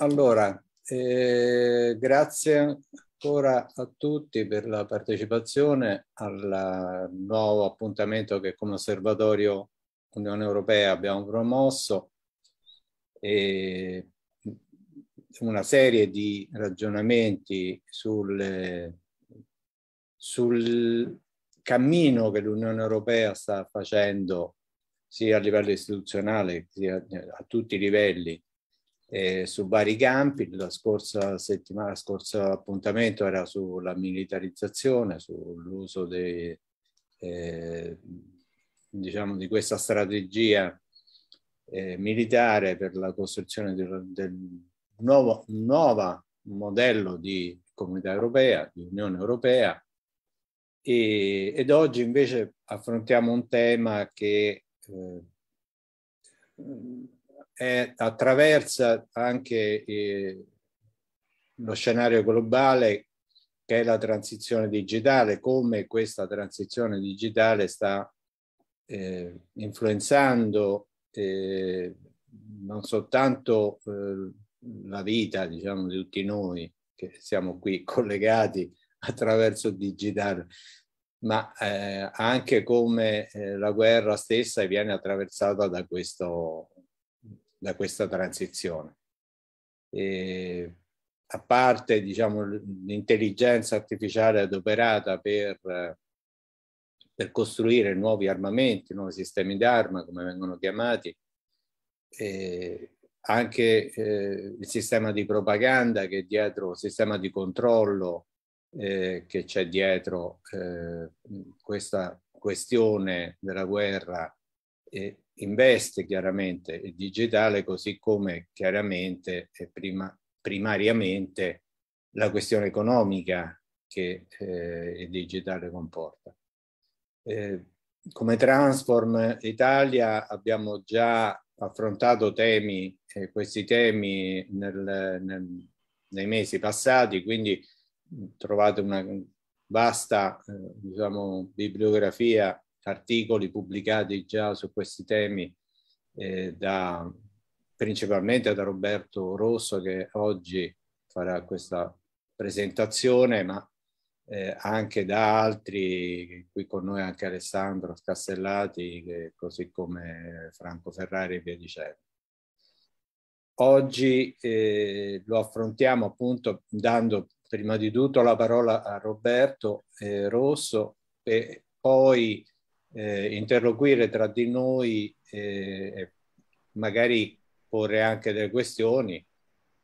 allora, eh, grazie ancora a tutti per la partecipazione al nuovo appuntamento che come osservatorio Unione Europea abbiamo promosso e una serie di ragionamenti sul, sul cammino che l'Unione Europea sta facendo sia a livello istituzionale sia a tutti i livelli eh, su vari campi. La scorsa settimana, il scorso appuntamento era sulla militarizzazione, sull'uso dei, eh, diciamo, di questa strategia eh, militare per la costruzione di, del nuovo nuova modello di comunità europea, di Unione Europea. E, ed oggi invece affrontiamo un tema che eh, è, attraversa anche eh, lo scenario globale che è la transizione digitale, come questa transizione digitale sta eh, influenzando eh, non soltanto eh, la vita diciamo, di tutti noi che siamo qui collegati attraverso il digitale, ma eh, anche come eh, la guerra stessa viene attraversata da questo da questa transizione. E a parte diciamo, l'intelligenza artificiale adoperata per, per, costruire nuovi armamenti, nuovi sistemi d'arma, come vengono chiamati, eh, anche eh, il sistema di propaganda che è dietro, il sistema di controllo eh, che c'è dietro eh, questa questione della guerra e investe chiaramente il digitale così come chiaramente e prima, primariamente la questione economica che eh, il digitale comporta. Eh, come Transform Italia abbiamo già affrontato temi, eh, questi temi nel, nel, nei mesi passati, quindi mm, trovate una vasta eh, diciamo, bibliografia articoli pubblicati già su questi temi eh, da, principalmente da Roberto Rosso che oggi farà questa presentazione, ma eh, anche da altri, qui con noi anche Alessandro Scassellati, che, così come Franco Ferrari e via dicendo. Oggi eh, lo affrontiamo appunto dando prima di tutto la parola a Roberto eh, Rosso e poi eh, interloquire tra di noi eh, e magari porre anche delle questioni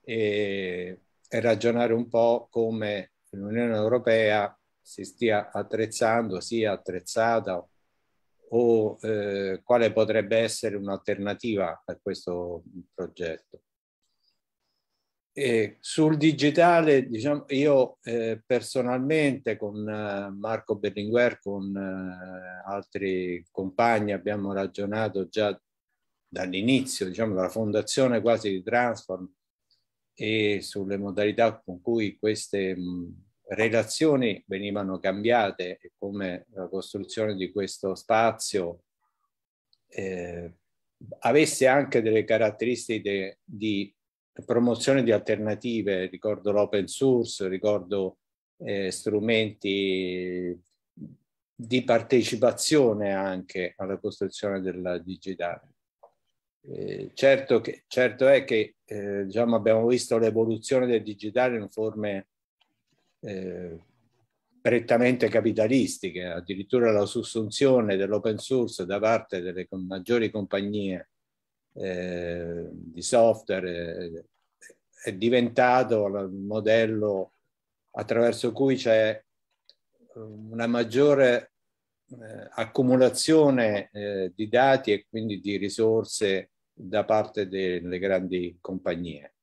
e, e ragionare un po' come l'Unione Europea si stia attrezzando, sia attrezzata o eh, quale potrebbe essere un'alternativa a questo progetto. Eh, sul digitale, diciamo, io eh, personalmente con eh, Marco Berlinguer, con eh, altri compagni, abbiamo ragionato già dall'inizio, diciamo, dalla fondazione quasi di Transform e sulle modalità con cui queste mh, relazioni venivano cambiate e come la costruzione di questo spazio eh, avesse anche delle caratteristiche di promozione di alternative, ricordo l'open source, ricordo eh, strumenti di partecipazione anche alla costruzione del digitale. Eh, certo, che, certo, è che eh, diciamo, abbiamo visto l'evoluzione del digitale in forme eh, prettamente capitalistiche, addirittura la sussunzione dell'open source da parte delle maggiori compagnie Ehm, di software, eh, è diventato il modello attraverso cui c'è eh, una maggiore eh, accumulazione eh, di dati e quindi di risorse da parte delle grandi compagnie.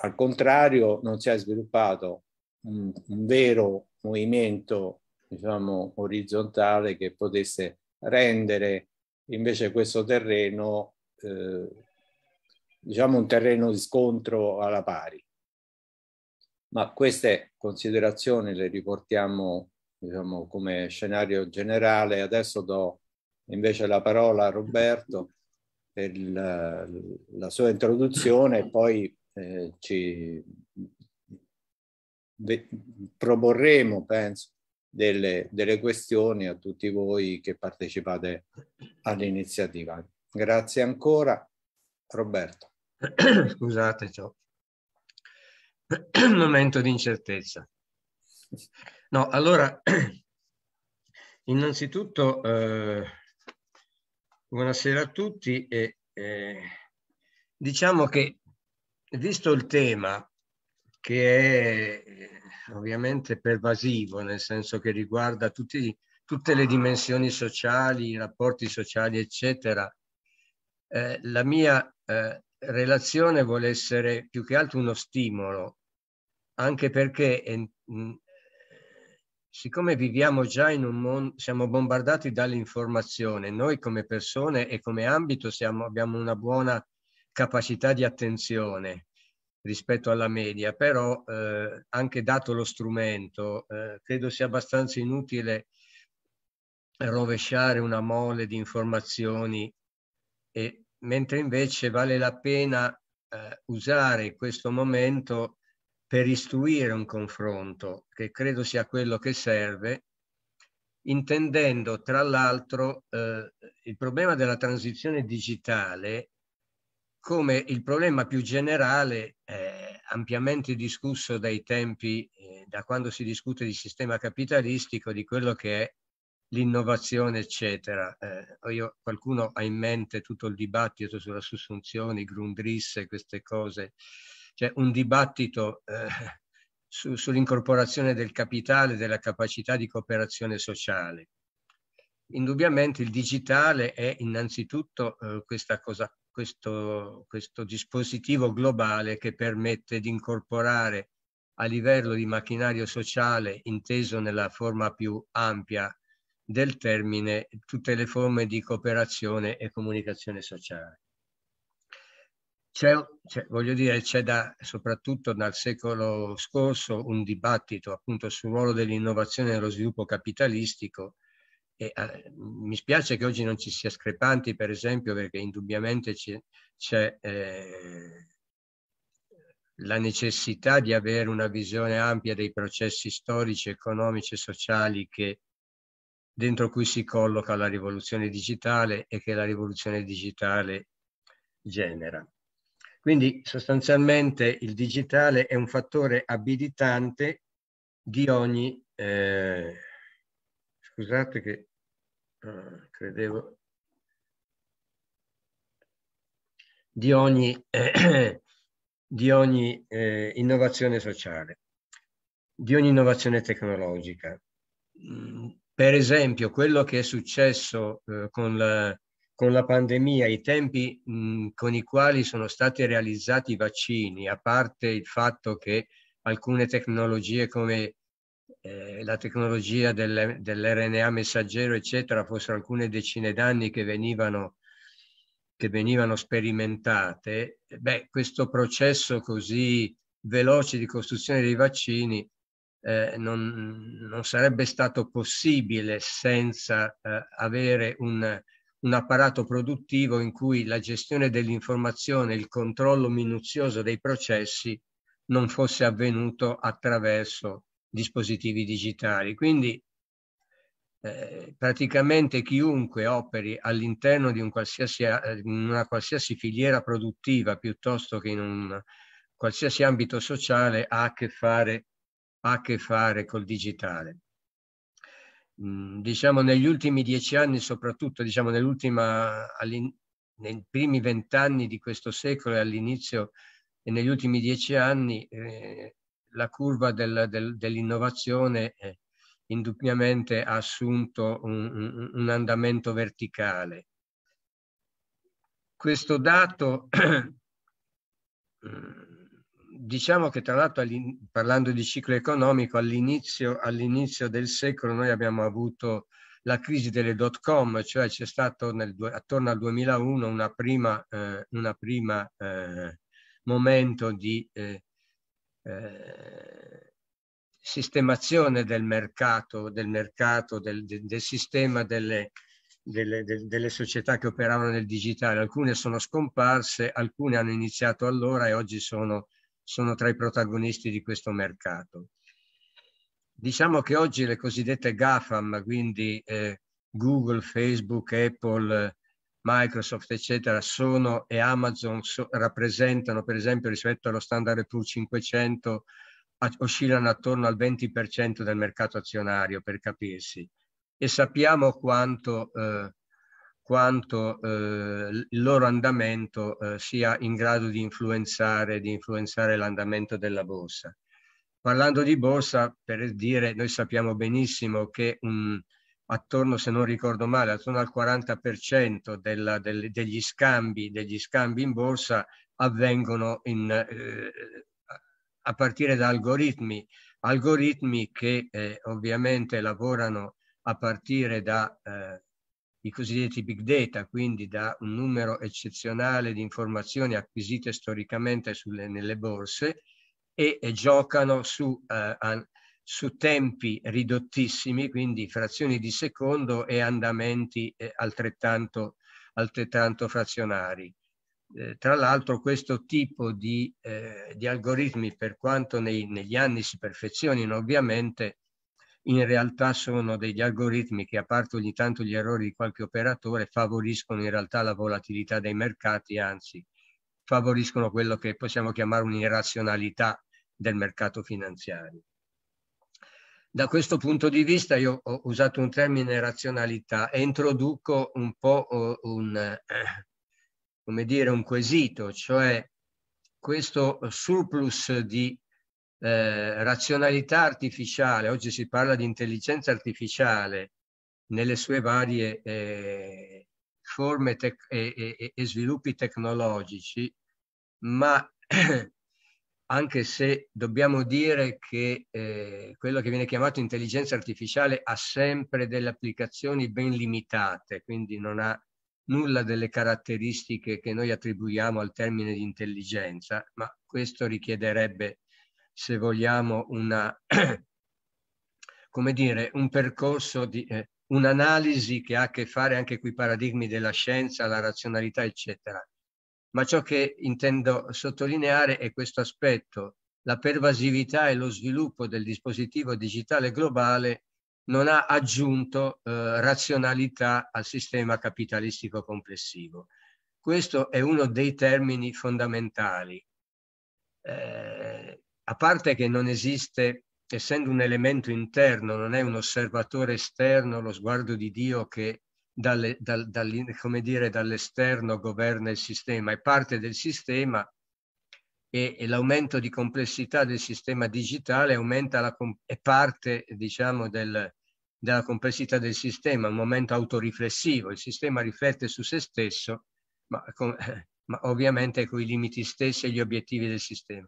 Al contrario, non si è sviluppato un, un vero movimento diciamo, orizzontale che potesse rendere invece questo terreno eh, diciamo un terreno di scontro alla pari. Ma queste considerazioni le riportiamo diciamo, come scenario generale. Adesso do invece la parola a Roberto per la, la sua introduzione e poi eh, ci proporremo, penso, delle, delle questioni a tutti voi che partecipate all'iniziativa. Grazie ancora. Roberto. Scusate ciò. Un momento di incertezza. No, allora, innanzitutto, eh, buonasera a tutti. E, eh, diciamo che, visto il tema, che è eh, ovviamente pervasivo, nel senso che riguarda tutti, tutte le dimensioni sociali, i rapporti sociali, eccetera, eh, la mia eh, relazione vuole essere più che altro uno stimolo, anche perché eh, siccome viviamo già in un mondo, siamo bombardati dall'informazione, noi come persone e come ambito siamo, abbiamo una buona capacità di attenzione rispetto alla media, però eh, anche dato lo strumento, eh, credo sia abbastanza inutile rovesciare una mole di informazioni e mentre invece vale la pena eh, usare questo momento per istruire un confronto, che credo sia quello che serve, intendendo tra l'altro eh, il problema della transizione digitale come il problema più generale eh, ampiamente discusso dai tempi, eh, da quando si discute di sistema capitalistico, di quello che è l'innovazione, eccetera. Eh, io, qualcuno ha in mente tutto il dibattito sulla sussunzione, grundrisse, queste cose. Cioè un dibattito eh, su, sull'incorporazione del capitale, della capacità di cooperazione sociale. Indubbiamente il digitale è innanzitutto eh, questa cosa, questo, questo dispositivo globale che permette di incorporare a livello di macchinario sociale inteso nella forma più ampia del termine tutte le forme di cooperazione e comunicazione sociale. C'è, voglio dire, c'è da, soprattutto dal secolo scorso un dibattito appunto sul ruolo dell'innovazione nello sviluppo capitalistico e, eh, mi spiace che oggi non ci sia screpanti, per esempio, perché indubbiamente c'è eh, la necessità di avere una visione ampia dei processi storici, economici e sociali che dentro cui si colloca la rivoluzione digitale e che la rivoluzione digitale genera. Quindi sostanzialmente il digitale è un fattore abilitante di ogni... Eh, scusate che eh, credevo... di ogni, eh, di ogni eh, innovazione sociale, di ogni innovazione tecnologica. Mm, per esempio, quello che è successo eh, con, la, con, la, pandemia, i tempi mh, mm, con i quali sono stati realizzati i vaccini, a parte il fatto che alcune tecnologie come eh, la tecnologia del, dell'RNA messaggero, eccetera, fossero alcune decine d'anni che venivano, che venivano sperimentate, beh, questo processo così veloce di costruzione dei vaccini eh, non, non, sarebbe stato possibile senza eh, avere un, un apparato produttivo in cui la gestione dell'informazione, il controllo minuzioso dei processi non fosse avvenuto attraverso dispositivi digitali. Quindi eh, praticamente chiunque operi all'interno di un qualsiasi, eh, una qualsiasi filiera produttiva piuttosto che in un qualsiasi ambito sociale ha a che fare ha a che fare col digitale. Mm, diciamo negli ultimi dieci anni, soprattutto diciamo nell'ultima, nei primi vent'anni di questo secolo e all'inizio e negli ultimi dieci anni eh, la curva del, del, dell'innovazione eh, indubbiamente ha assunto un, un andamento verticale. Questo dato mm, diciamo che tra l'altro parlando di ciclo economico all'inizio, all'inizio del secolo noi abbiamo avuto la crisi delle dot com, cioè c'è stato nel, attorno al 2001 una prima, eh, una prima eh, momento di eh, eh sistemazione del mercato, del, mercato, del, del, del sistema delle, delle, delle, società che operavano nel digitale. Alcune sono scomparse, alcune hanno iniziato allora e oggi sono sono tra i protagonisti di questo mercato. Diciamo che oggi le cosiddette GAFAM, quindi eh, Google, Facebook, Apple, Microsoft, eccetera, sono e Amazon so, rappresentano, per esempio, rispetto allo standard Poor's 500, a, oscillano attorno al 20% del mercato azionario, per capirsi. E sappiamo quanto eh, quanto eh, il loro andamento eh, sia in grado di influenzare, di influenzare l'andamento della borsa. Parlando di borsa, per dire, noi sappiamo benissimo che un, attorno, se non ricordo male, attorno al 40% della, del, degli, scambi, degli, scambi, in borsa avvengono in, eh, a partire da algoritmi, algoritmi che eh, ovviamente lavorano a partire da Eh, i cosiddetti big data, quindi da un numero eccezionale di informazioni acquisite storicamente sulle, nelle borse e, e giocano su, eh, an, su, tempi ridottissimi, quindi frazioni di secondo e andamenti eh, altrettanto, altrettanto, frazionari. Eh, tra l'altro questo tipo di, eh, di, algoritmi, per quanto nei, negli anni si perfezionino ovviamente, in realtà sono degli algoritmi che, a parte ogni tanto gli errori di qualche operatore, favoriscono in realtà la volatilità dei mercati, anzi favoriscono quello che possiamo chiamare un'irrazionalità del mercato finanziario. Da questo punto di vista io ho usato un termine razionalità e introduco un po' un, eh, come dire, un quesito, cioè questo surplus di eh, razionalità artificiale, oggi si parla di intelligenza artificiale nelle sue varie eh, forme e, e, e, sviluppi tecnologici, ma anche se dobbiamo dire che eh, quello che viene chiamato intelligenza artificiale ha sempre delle applicazioni ben limitate, quindi non ha nulla delle caratteristiche che noi attribuiamo al termine di intelligenza, ma questo richiederebbe se vogliamo, una, come dire, un percorso di eh, un'analisi che ha a che fare anche con i paradigmi della scienza, la razionalità, eccetera. Ma ciò che intendo sottolineare è questo aspetto. La pervasività e lo sviluppo del dispositivo digitale globale non ha aggiunto eh, razionalità al sistema capitalistico complessivo. Questo è uno dei termini fondamentali. Eh, a parte che non esiste, essendo un elemento interno, non è un osservatore esterno, lo sguardo di Dio che dalle, dal, dal, come dire, dall'esterno governa il sistema, è parte del sistema e, e l'aumento di complessità del sistema digitale aumenta la, è parte diciamo, del, della complessità del sistema, un momento autoriflessivo, il sistema riflette su se stesso, ma, con, ma ovviamente con i limiti stessi e gli obiettivi del sistema.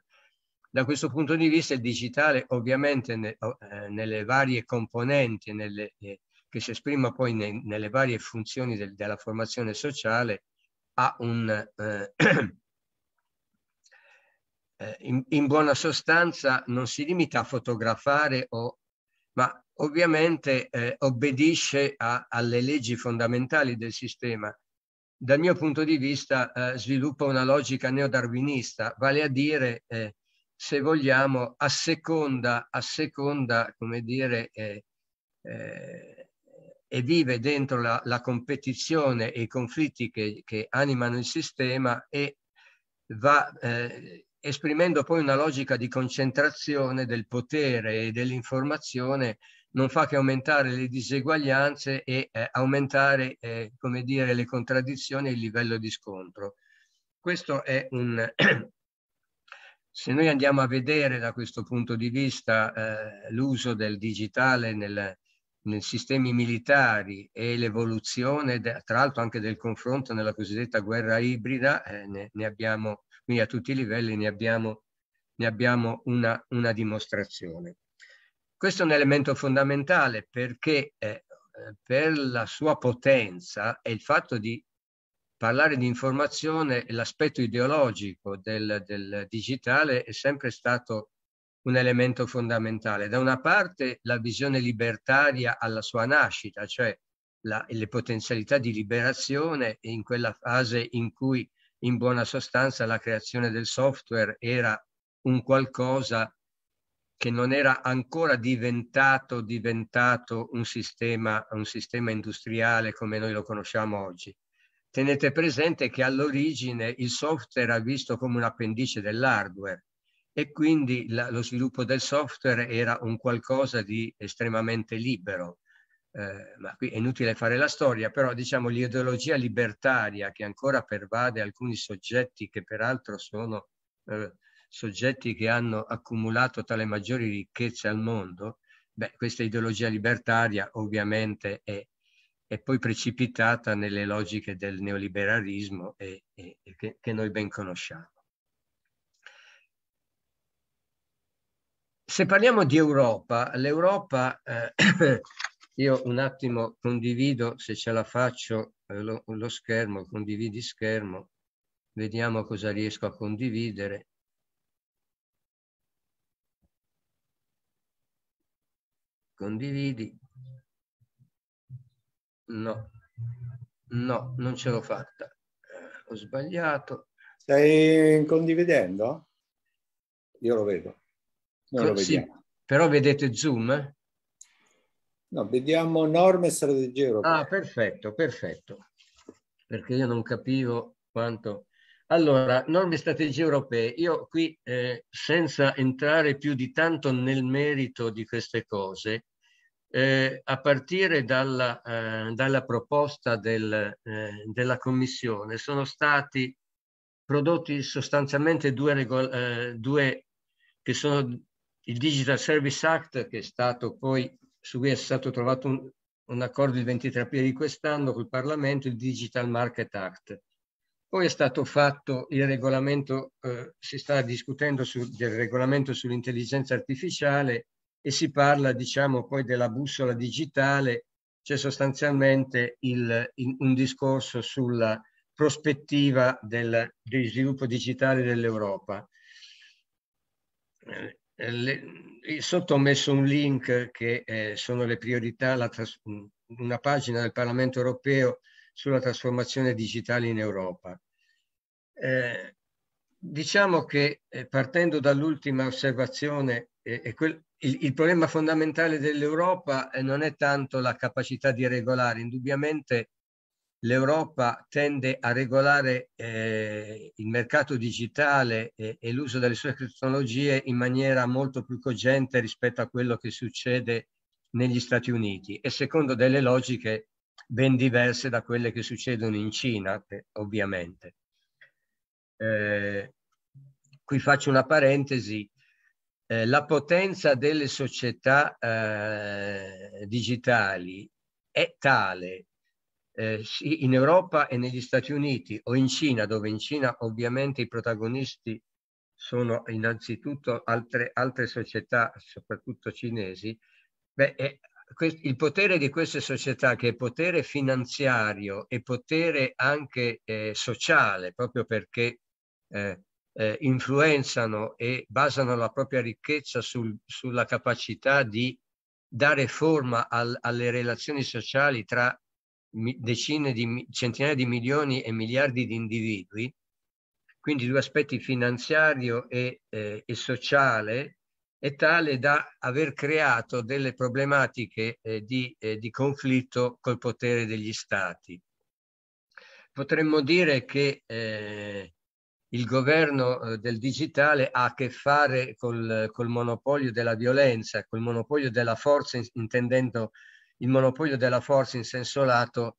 Da questo punto di vista il digitale ovviamente ne, eh, nelle varie componenti nelle, eh, che si esprima poi ne, nelle varie funzioni del, della formazione sociale ha un, eh, eh, in, in, buona sostanza non si limita a fotografare o, ma ovviamente eh, obbedisce a, alle leggi fondamentali del sistema dal mio punto di vista eh, sviluppa una logica neodarwinista, vale a dire eh, se vogliamo, a seconda, a seconda come dire, eh, eh, e vive dentro la, la, competizione e i conflitti che, che animano il sistema e va eh, esprimendo poi una logica di concentrazione del potere e dell'informazione non fa che aumentare le diseguaglianze e eh, aumentare eh, come dire, le contraddizioni e il livello di scontro. Questo è un, Se noi andiamo a vedere da questo punto di vista eh, l'uso del digitale nel, nei sistemi militari e l'evoluzione, tra l'altro anche del confronto nella cosiddetta guerra ibrida, eh, ne, ne, abbiamo, quindi a tutti i livelli ne abbiamo, ne abbiamo una, una, dimostrazione. Questo è un elemento fondamentale perché eh, per la sua potenza e il fatto di parlare di informazione e l'aspetto ideologico del, del digitale è sempre stato un elemento fondamentale. Da una parte la visione libertaria alla sua nascita, cioè la, le potenzialità di liberazione in quella fase in cui in buona sostanza la creazione del software era un qualcosa che non era ancora diventato, diventato un, sistema, un sistema industriale come noi lo conosciamo oggi. Tenete presente che all'origine il software ha visto come un appendice dell'hardware e quindi la, lo sviluppo del software era un qualcosa di estremamente libero. Eh, ma qui è inutile fare la storia, però diciamo l'ideologia libertaria che ancora pervade alcuni soggetti che peraltro sono eh, soggetti che hanno accumulato tale maggiori ricchezze al mondo, beh, questa ideologia libertaria ovviamente è è poi precipitata nelle logiche del neoliberalismo e, e, e che, che noi ben conosciamo. Se parliamo di Europa, l'Europa, eh, io un attimo condivido, se ce la faccio, eh, lo, lo, schermo, condividi schermo, vediamo cosa riesco a condividere. Condividi no, no, non ce l'ho fatta. Eh, ho sbagliato. Stai condividendo? Io lo vedo. Noi lo sì, però vedete Zoom? No, vediamo norme e strategie europee. Ah, perfetto, perfetto. Perché io non capivo quanto... Allora, norme e strategie europee. Io qui, eh, senza entrare più di tanto nel merito di queste cose, eh, a partire dalla, eh, dalla proposta del, eh, della Commissione sono stati prodotti sostanzialmente due, regol- eh, due che sono il Digital Service Act che è stato poi su cui è stato trovato un, un accordo il 23 aprile di quest'anno col Parlamento, il Digital Market Act. Poi è stato fatto il regolamento, eh, si sta discutendo sul, del regolamento sull'intelligenza artificiale e si parla diciamo poi della bussola digitale, c'è sostanzialmente il, in, un discorso sulla prospettiva del, del sviluppo digitale dell'Europa. Eh, le, sotto ho messo un link che eh, sono le priorità, la, una pagina del Parlamento europeo sulla trasformazione digitale in Europa. Eh, diciamo che eh, partendo dall'ultima osservazione, eh, quel, il, il problema fondamentale dell'Europa eh, non è tanto la capacità di regolare, indubbiamente l'Europa tende a regolare eh, il mercato digitale e, e l'uso delle sue tecnologie in maniera molto più cogente rispetto a quello che succede negli Stati Uniti e secondo delle logiche ben diverse da quelle che succedono in Cina, ovviamente. Eh, qui faccio una parentesi, eh, la potenza delle società eh, digitali è tale eh, in Europa e negli Stati Uniti o in Cina, dove in Cina ovviamente i protagonisti sono innanzitutto altre, altre società, soprattutto cinesi, beh, è, il potere di queste società, che è potere finanziario e potere anche eh, sociale, proprio perché eh, eh, influenzano e basano la propria ricchezza sul, sulla capacità di dare forma al, alle relazioni sociali tra decine di centinaia di milioni e miliardi di individui, quindi due aspetti finanziario e, eh, e sociale, è tale da aver creato delle problematiche eh, di, eh, di, conflitto col potere degli stati. Potremmo dire che eh, il governo eh, del digitale ha a che fare col, col monopolio della violenza, col monopolio della forza, intendendo il monopolio della forza in senso lato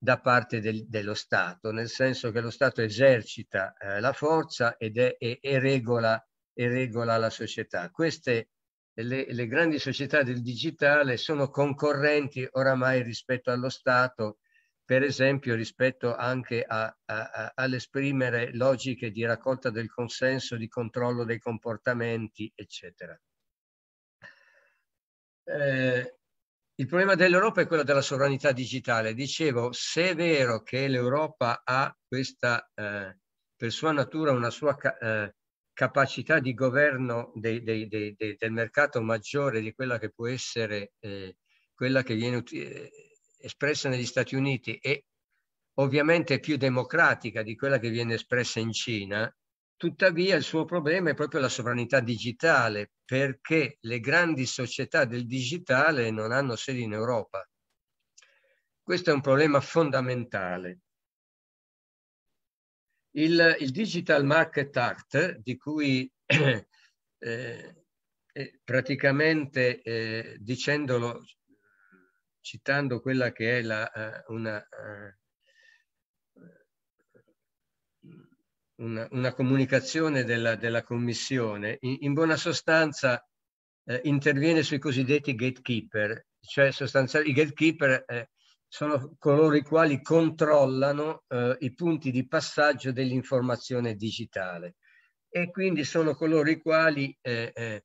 da parte del, dello Stato, nel senso che lo Stato esercita eh, la forza ed è, e, e, regola, e regola la società. Queste le, le grandi società del digitale sono concorrenti oramai rispetto allo Stato per esempio rispetto anche all'esprimere logiche di raccolta del consenso, di controllo dei comportamenti, eccetera. Eh, il problema dell'Europa è quello della sovranità digitale. Dicevo, se è vero che l'Europa ha questa, eh, per sua natura, una sua ca eh, capacità di governo dei, dei, dei, del mercato maggiore di quella che può essere eh, quella che viene eh, espressa negli Stati Uniti è ovviamente più democratica di quella che viene espressa in Cina, tuttavia il suo problema è proprio la sovranità digitale, perché le grandi società del digitale non hanno sede in Europa. Questo è un problema fondamentale. Il, il Digital Market Act, di cui eh, eh, praticamente eh, dicendolo citando quella che è la, eh, una, eh, una, una, comunicazione della, della Commissione, in, in, buona sostanza eh, interviene sui cosiddetti gatekeeper, cioè sostanzialmente i gatekeeper eh, sono coloro i quali controllano eh, i punti di passaggio dell'informazione digitale e quindi sono coloro i quali eh,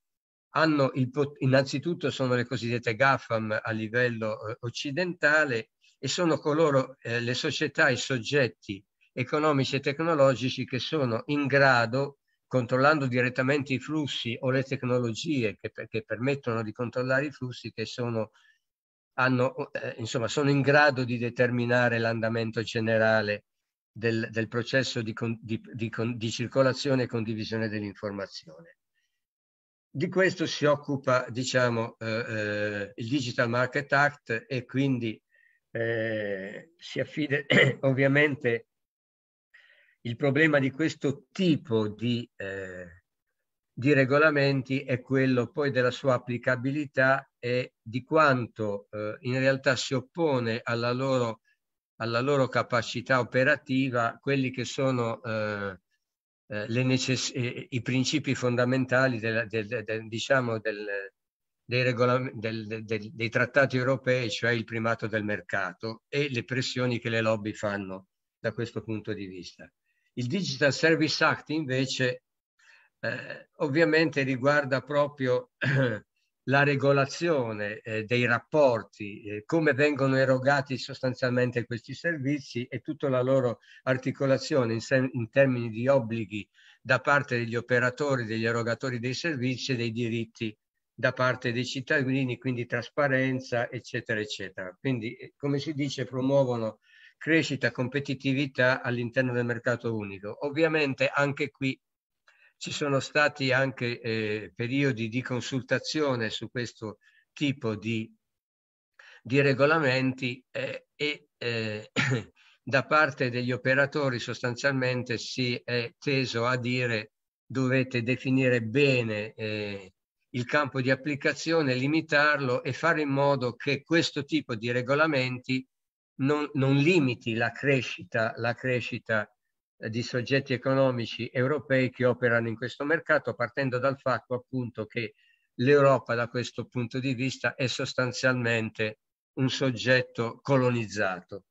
hanno il, innanzitutto sono le cosiddette GAFAM a livello eh, occidentale e sono coloro eh, le società, i soggetti economici e tecnologici che sono in grado, controllando direttamente i flussi o le tecnologie che, che permettono di controllare i flussi, che sono, hanno, eh, insomma, sono in grado di determinare l'andamento generale del, del processo di, di, di, di circolazione e condivisione dell'informazione. Di questo si occupa, diciamo, eh, eh, il Digital Market Act e quindi eh, si affida ovviamente il problema di questo tipo di, eh, di, regolamenti è quello poi della sua applicabilità e di quanto eh, in realtà si oppone alla loro, alla loro, capacità operativa quelli che sono eh, eh, le eh, i principi fondamentali del, del, del, diciamo del, dei, dei, trattati europei, cioè il primato del mercato e le pressioni che le lobby fanno da questo punto di vista. Il Digital Service Act invece eh, ovviamente riguarda proprio la regolazione eh, dei rapporti, eh, come vengono erogati sostanzialmente questi servizi e tutta la loro articolazione in, in, termini di obblighi da parte degli operatori, degli erogatori dei servizi e dei diritti da parte dei cittadini, quindi trasparenza, eccetera, eccetera. Quindi, eh, come si dice, promuovono crescita, competitività all'interno del mercato unico. Ovviamente anche qui ci sono stati anche eh, periodi di consultazione su questo tipo di, di regolamenti eh, e eh, da parte degli operatori sostanzialmente si è teso a dire dovete definire bene eh, il campo di applicazione, limitarlo e fare in modo che questo tipo di regolamenti non, non limiti la crescita, la crescita di soggetti economici europei che operano in questo mercato, partendo dal fatto appunto che l'Europa da questo punto di vista è sostanzialmente un soggetto colonizzato.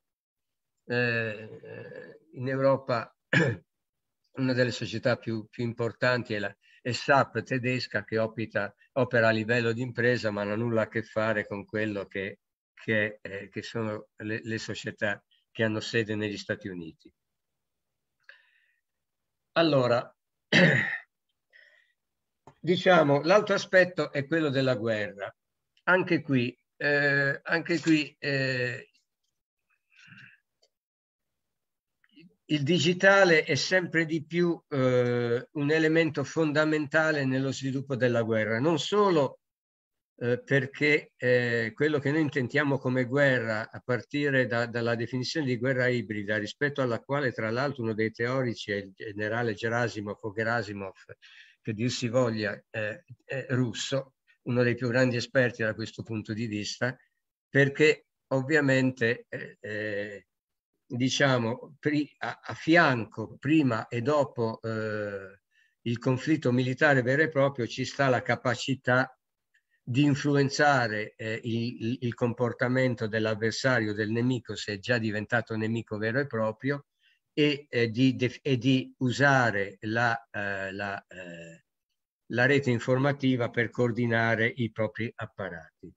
Eh, eh in Europa una delle società più, più importanti è, la, è SAP tedesca che opita, opera a livello di impresa ma non ha nulla a che fare con quello che, che, eh, che sono le, le società che hanno sede negli Stati Uniti. Allora, diciamo, l'altro aspetto è quello della guerra. Anche qui, eh, anche qui eh, il digitale è sempre di più eh, un elemento fondamentale nello sviluppo della guerra, non solo eh, perché eh, quello che noi intendiamo come guerra, a partire da, dalla definizione di guerra ibrida, rispetto alla quale tra l'altro uno dei teorici è il generale Gerasimov o Gerasimov, che dir si voglia, eh, russo, uno dei più grandi esperti da questo punto di vista, perché ovviamente eh, eh, diciamo a, a, fianco, prima e dopo il conflitto militare vero e proprio, ci sta la capacità di influenzare eh, il, il, comportamento dell'avversario, del nemico, se è già diventato nemico vero e proprio, e, eh, di, def- e di, usare la, eh, la, eh, la, rete informativa per coordinare i propri apparati.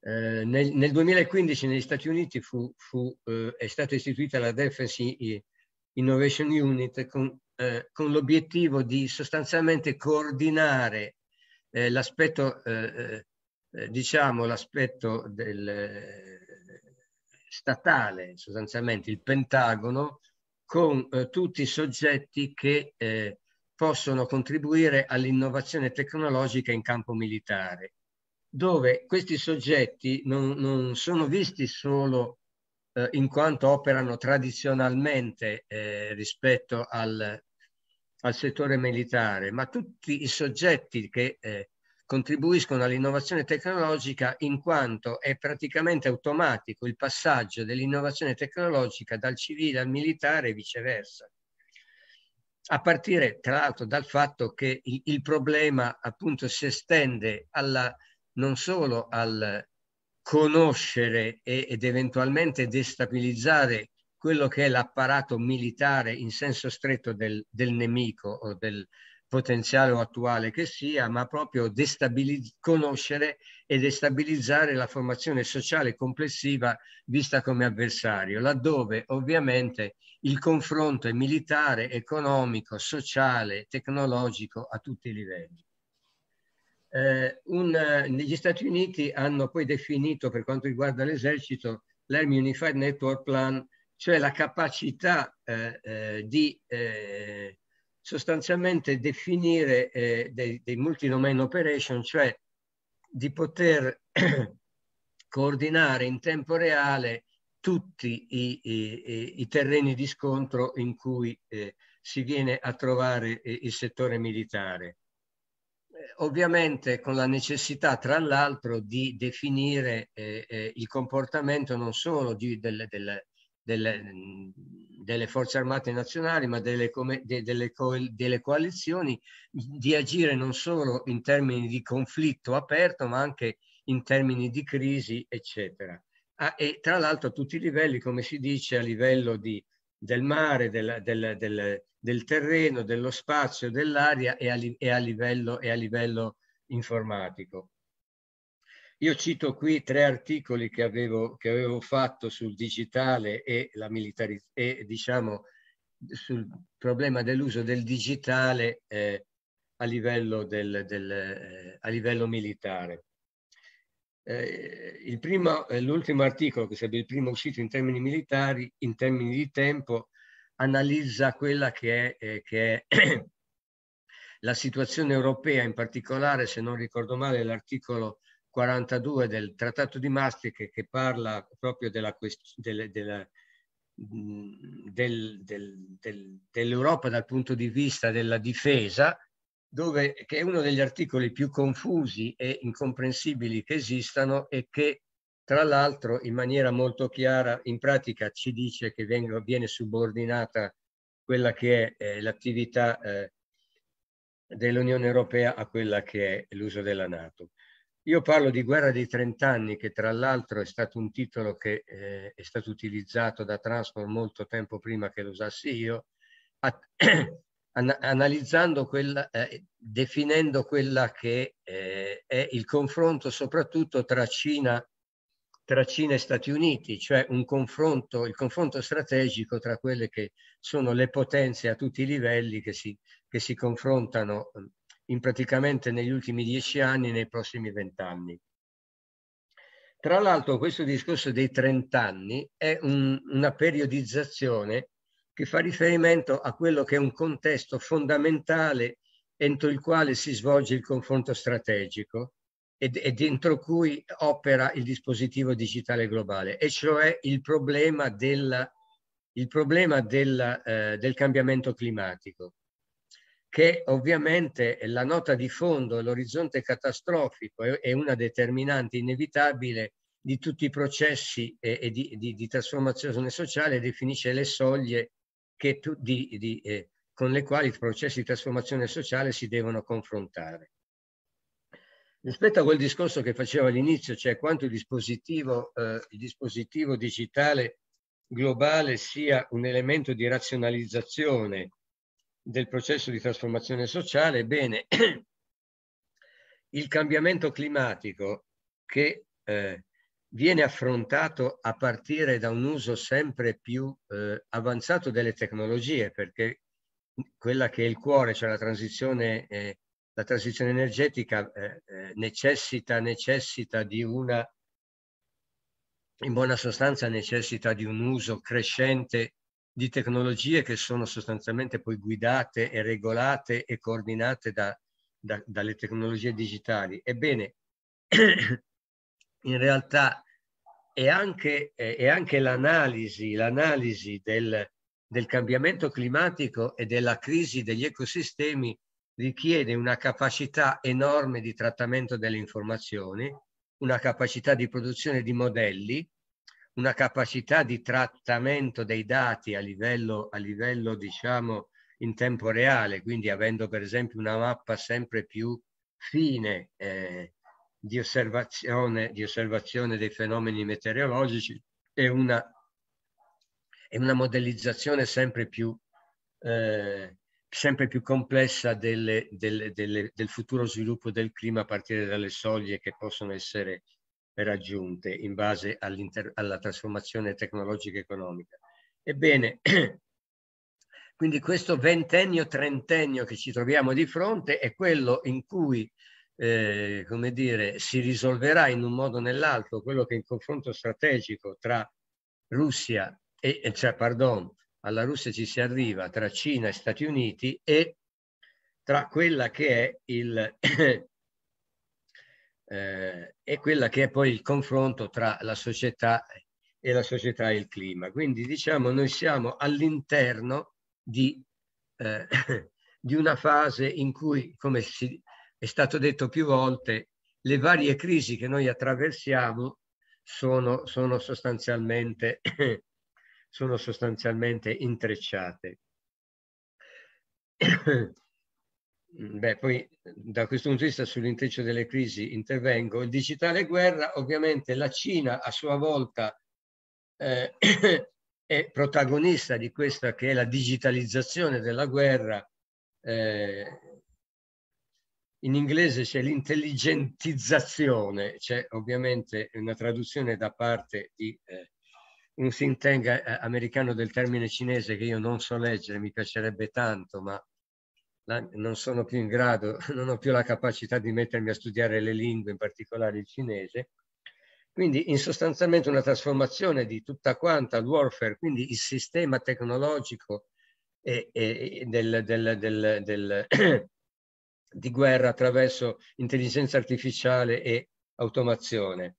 Eh, nel, nel, 2015 negli Stati Uniti fu, fu, eh, è stata istituita la Defense Innovation Unit con, con l'obiettivo di sostanzialmente coordinare eh, l'aspetto, eh, eh, diciamo, l'aspetto del, eh, statale, sostanzialmente il Pentagono, con eh, tutti i soggetti che possono contribuire all'innovazione tecnologica in campo militare, dove questi soggetti non, non sono visti solo eh, in quanto operano tradizionalmente eh, rispetto al, al settore militare, ma tutti i soggetti che eh, contribuiscono all'innovazione tecnologica in quanto è praticamente automatico il passaggio dell'innovazione tecnologica dal civile al militare e viceversa. A partire tra l'altro dal fatto che il, il problema appunto si estende alla, non solo al conoscere e, ed eventualmente destabilizzare quello che è l'apparato militare in senso stretto del, del nemico o del potenziale o attuale che sia, ma proprio conoscere e destabilizzare la formazione sociale complessiva vista come avversario, laddove ovviamente il confronto è militare, economico, sociale, tecnologico a tutti i livelli. Eh, un, negli Stati Uniti hanno poi definito, per quanto riguarda l'esercito, l'Army Unified Network Plan cioè la capacità eh, eh, di eh, sostanzialmente definire dei, dei multi-domain operation, cioè di poter coordinare in tempo reale tutti i, i, i, terreni di scontro in cui eh, si viene a trovare il settore militare. Ovviamente con la necessità, tra l'altro, di definire eh, eh, il comportamento non solo di, del, del, delle, delle forze armate nazionali, ma delle, come, de, delle, co, delle, coalizioni, di agire non solo in termini di conflitto aperto, ma anche in termini di crisi, eccetera. Ah, e tra l'altro a tutti i livelli, come si dice, a livello di, del mare, del, del, del, del terreno, dello spazio, dell'aria e, e, e a livello informatico. Io cito qui tre articoli che avevo, che avevo fatto sul digitale e, la militari- e diciamo sul problema dell'uso del digitale eh, a, livello del, del, eh, a, livello militare. Eh, primo, eh, l'ultimo articolo, che sarebbe il primo uscito in termini militari, in termini di tempo, analizza quella che è, eh, che è la situazione europea, in particolare, se non ricordo male, l'articolo 42 del Trattato di Maastricht che parla proprio della, della, della, del, del, del, dell'Europa dal punto di vista della difesa, dove, che è uno degli articoli più confusi e incomprensibili che esistano e che tra l'altro in maniera molto chiara in pratica ci dice che vengo, viene subordinata quella che è eh, l'attività eh, dell'Unione Europea a quella che è l'uso della Nato. Io parlo di Guerra dei Trent'anni, che tra l'altro è stato un titolo che eh, è stato utilizzato da Transport molto tempo prima che lo usassi io, analizzando quella, eh, definendo quella che eh, è il confronto soprattutto tra Cina, tra Cina e Stati Uniti, cioè un confronto, il confronto strategico tra quelle che sono le potenze a tutti i livelli che si, che si confrontano in praticamente negli ultimi dieci anni, nei prossimi vent'anni. Tra l'altro questo discorso dei 30 anni è un, una periodizzazione che fa riferimento a quello che è un contesto fondamentale entro il quale si svolge il confronto strategico e, e dentro cui opera il dispositivo digitale globale, e cioè il problema, della, il problema della, eh, del cambiamento climatico che ovviamente la nota di fondo, l'orizzonte catastrofico è, una determinante inevitabile di tutti i processi e, e di, di, di, trasformazione sociale, definisce le soglie che tu, di, eh, con le quali i processi di trasformazione sociale si devono confrontare. Rispetto a quel discorso che facevo all'inizio, cioè quanto il dispositivo, eh, il dispositivo digitale globale sia un elemento di razionalizzazione del processo di trasformazione sociale, bene, il cambiamento climatico che eh, viene affrontato a partire da un uso sempre più eh, avanzato delle tecnologie, perché quella che è il cuore, cioè la transizione, eh, la transizione energetica, eh, eh, necessita, necessita di una, in buona sostanza necessita di un uso crescente di tecnologie che sono sostanzialmente poi guidate e regolate e coordinate da, da, dalle tecnologie digitali. Ebbene, in realtà è anche, è anche l'analisi, l'analisi del, del cambiamento climatico e della crisi degli ecosistemi richiede una capacità enorme di trattamento delle informazioni, una capacità di produzione di modelli una capacità di trattamento dei dati a livello, a livello diciamo, in tempo reale, quindi avendo per esempio una mappa sempre più fine eh, di, osservazione, di osservazione dei fenomeni meteorologici e una, e una modellizzazione sempre più, eh, sempre più complessa delle, delle, delle, del futuro sviluppo del clima a partire dalle soglie che possono essere raggiunte in base alla trasformazione tecnologica economica. Ebbene, quindi questo ventennio, trentennio che ci troviamo di fronte è quello in cui, eh, come dire, si risolverà in un modo o nell'altro quello che è il confronto strategico tra Russia e, cioè, pardon, alla Russia ci si arriva tra Cina e Stati Uniti e tra quella che è il, eh, è quella che è poi il confronto tra la società e la società e il clima. Quindi diciamo noi siamo all'interno di, eh, di una fase in cui, come si, è stato detto più volte, le varie crisi che noi attraversiamo sono, sono, sostanzialmente, sono sostanzialmente intrecciate. Mm, beh, poi mm, da questo punto di vista sull'intreccio delle crisi intervengo. Il digitale guerra, ovviamente la Cina a sua volta eh, è protagonista di questa che è la digitalizzazione della guerra. Eh, in inglese c'è l'intelligentizzazione, c'è ovviamente una traduzione da parte di eh, un think tank eh, americano del termine cinese che io non so leggere, mi piacerebbe tanto, ma la, non sono più in grado, non ho più la capacità di mettermi a studiare le lingue, in particolare il cinese. Quindi in sostanzialmente una trasformazione di tutta quanta il warfare, quindi il sistema tecnologico e, e del, del, del, di guerra attraverso intelligenza artificiale e automazione.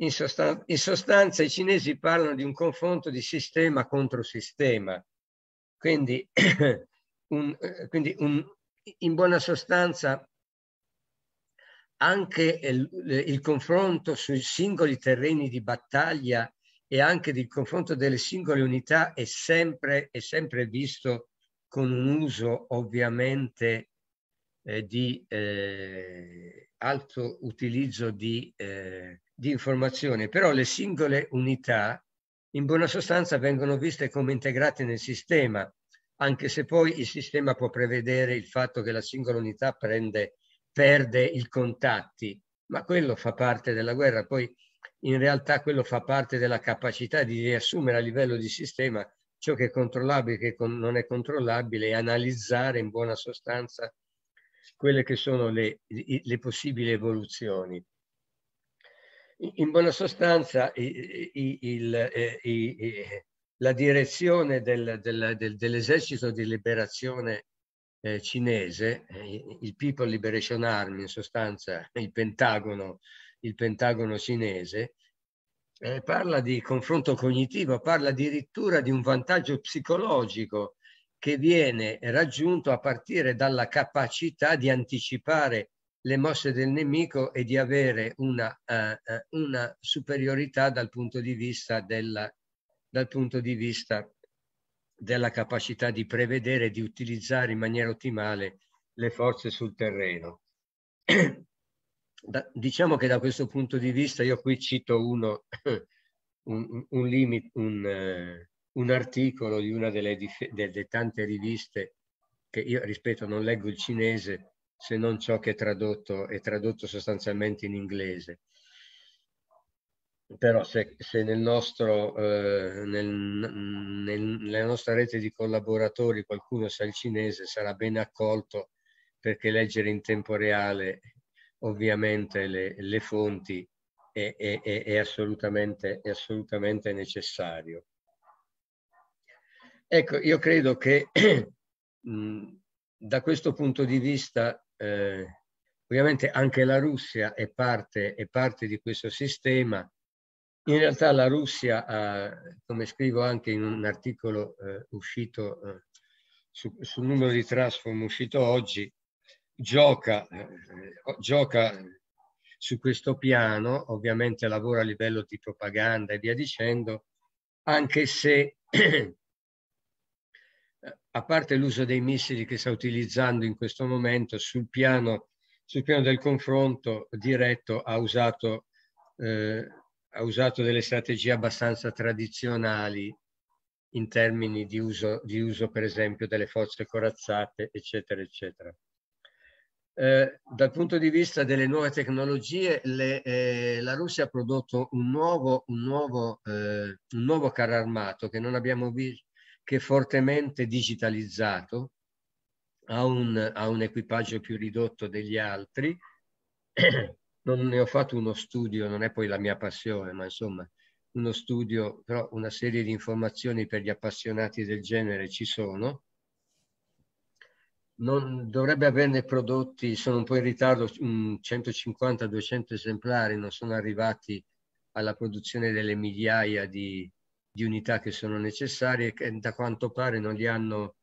In, sostan in sostanza i cinesi parlano di un confronto di sistema contro sistema, quindi un, eh, quindi un, in buona sostanza anche il, il, confronto sui singoli terreni di battaglia e anche il confronto delle singole unità è sempre, è sempre visto con un uso ovviamente eh, di eh, alto utilizzo di, eh, di informazione, però le singole unità in buona sostanza vengono viste come integrate nel sistema anche se poi il sistema può prevedere il fatto che la singola unità prende, perde i contatti, ma quello fa parte della guerra, poi in realtà quello fa parte della capacità di riassumere a livello di sistema ciò che è controllabile e che non è controllabile e analizzare in buona sostanza quelle che sono le, le possibili evoluzioni. In buona sostanza il, il, eh, il, la direzione del, del, del, dell'esercito di liberazione eh, cinese, eh, il People Liberation Army, in sostanza il Pentagono, il Pentagono cinese, eh, parla di confronto cognitivo, parla addirittura di un vantaggio psicologico che viene raggiunto a partire dalla capacità di anticipare le mosse del nemico e di avere una, uh, una superiorità dal punto di vista della dal punto di vista della capacità di prevedere e di utilizzare in maniera ottimale le forze sul terreno. Da, diciamo che da questo punto di vista io qui cito uno, un, un, limit, un, eh, un, articolo di una delle, delle tante riviste che io, rispetto non leggo il cinese se non ciò che è tradotto, è tradotto sostanzialmente in inglese però se, se nel nostro, eh, nel, nel, nella nostra rete di collaboratori qualcuno sa il cinese sarà ben accolto perché leggere in tempo reale ovviamente le, le fonti è, è, è, è, assolutamente, è assolutamente necessario. Ecco, io credo che da questo punto di vista eh, ovviamente anche la Russia è parte, è parte di questo sistema in realtà la Russia, ha, eh, come scrivo anche in un articolo eh, uscito eh, su, sul numero di Transform uscito oggi, gioca, eh, gioca su questo piano, ovviamente lavora a livello di propaganda e via dicendo, anche se a parte l'uso dei missili che sta utilizzando in questo momento sul piano, sul piano del confronto diretto ha usato eh, ha usato delle strategie abbastanza tradizionali in termini di uso, di uso per esempio delle forze corazzate, eccetera, eccetera. Eh, dal punto di vista delle nuove tecnologie, le, eh, la Russia ha prodotto un nuovo, un, nuovo, eh, un nuovo, carro armato che non abbiamo visto, che è fortemente digitalizzato, ha un, ha un equipaggio più ridotto degli altri non ne ho fatto uno studio, non è poi la mia passione, ma insomma uno studio, però una serie di informazioni per gli appassionati del genere ci sono. Non, dovrebbe averne prodotti, sono un po' in ritardo, 150-200 esemplari non sono arrivati alla produzione delle migliaia di, di unità che sono necessarie e da quanto pare non li, hanno,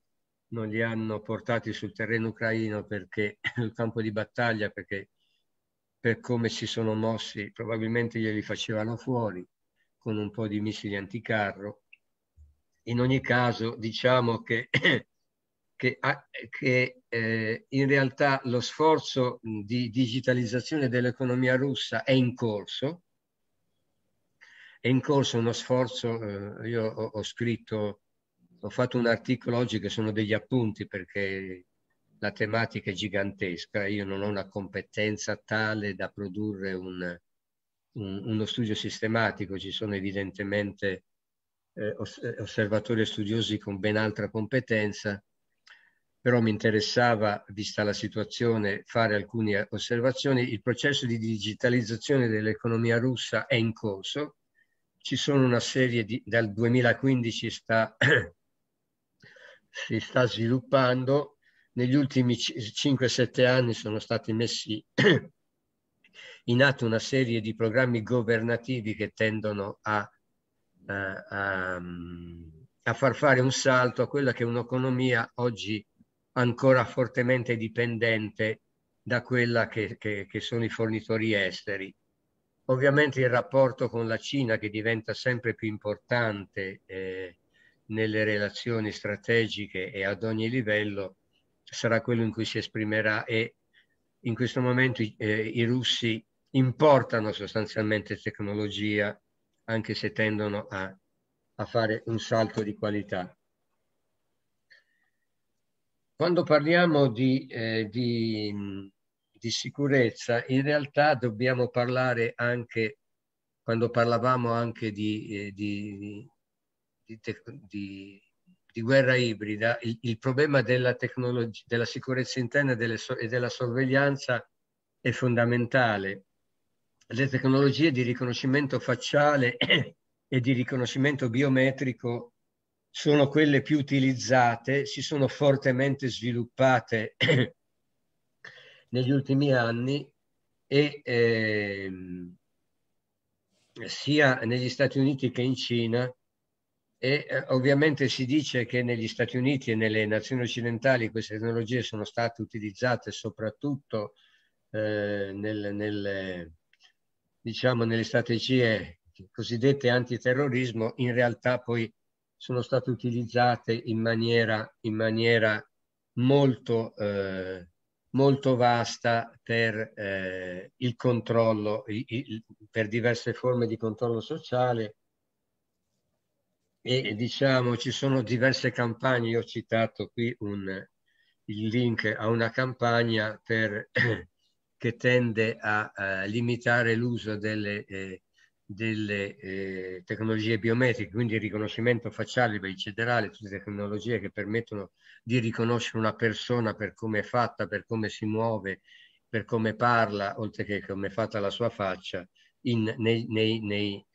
non li hanno portati sul terreno ucraino perché sul campo di battaglia perché per come si sono mossi, probabilmente glieli facevano fuori con un po' di missili anticarro. In ogni caso, diciamo che, che, che eh, in realtà lo sforzo di digitalizzazione dell'economia russa è in corso, è in corso uno sforzo, eh, io ho, ho, scritto, ho fatto un articolo oggi che sono degli appunti perché la tematica è gigantesca, io non ho una competenza tale da produrre un, un, uno studio sistematico, ci sono evidentemente eh, eh, osservatori e studiosi con ben altra competenza, però mi interessava, vista la situazione, fare alcune osservazioni. Il processo di digitalizzazione dell'economia russa è in corso, ci sono una serie di, dal 2015 sta, si sta sviluppando negli ultimi 5-7 anni sono stati messi in atto una serie di programmi governativi che tendono a, a, a far fare un salto a quella che è un'economia oggi ancora fortemente dipendente da quella che, che, che sono i fornitori esteri. Ovviamente il rapporto con la Cina che diventa sempre più importante eh, nelle relazioni strategiche e ad ogni livello sarà quello in cui si esprimerà e in questo momento eh, i russi importano sostanzialmente tecnologia anche se tendono a, a fare un salto di qualità. Quando parliamo di, eh, di, di, sicurezza, in realtà dobbiamo parlare anche, quando parlavamo anche di, eh, di di guerra ibrida, il, il problema della, tecnologia, della sicurezza interna e, delle, e della sorveglianza è fondamentale. Le tecnologie di riconoscimento facciale e di riconoscimento biometrico sono quelle più utilizzate, si sono fortemente sviluppate negli ultimi anni e eh, sia negli Stati Uniti che in Cina e eh, ovviamente si dice che negli Stati Uniti e nelle nazioni occidentali queste tecnologie sono state utilizzate soprattutto eh, nel, nel, diciamo, nelle strategie cosiddette antiterrorismo, in realtà poi sono state utilizzate in maniera, in maniera molto, eh, molto vasta per eh, il controllo, il, il, per diverse forme di controllo sociale, e diciamo ci sono diverse campagne, io ho citato qui un, il link a una campagna per, che tende a, a limitare l'uso delle, eh, delle eh, tecnologie biometriche, quindi il riconoscimento facciale, il bicederale, tutte le tecnologie che permettono di riconoscere una persona per come è fatta, per come si muove, per come parla, oltre che come è fatta la sua faccia, in, nei, nei, nei,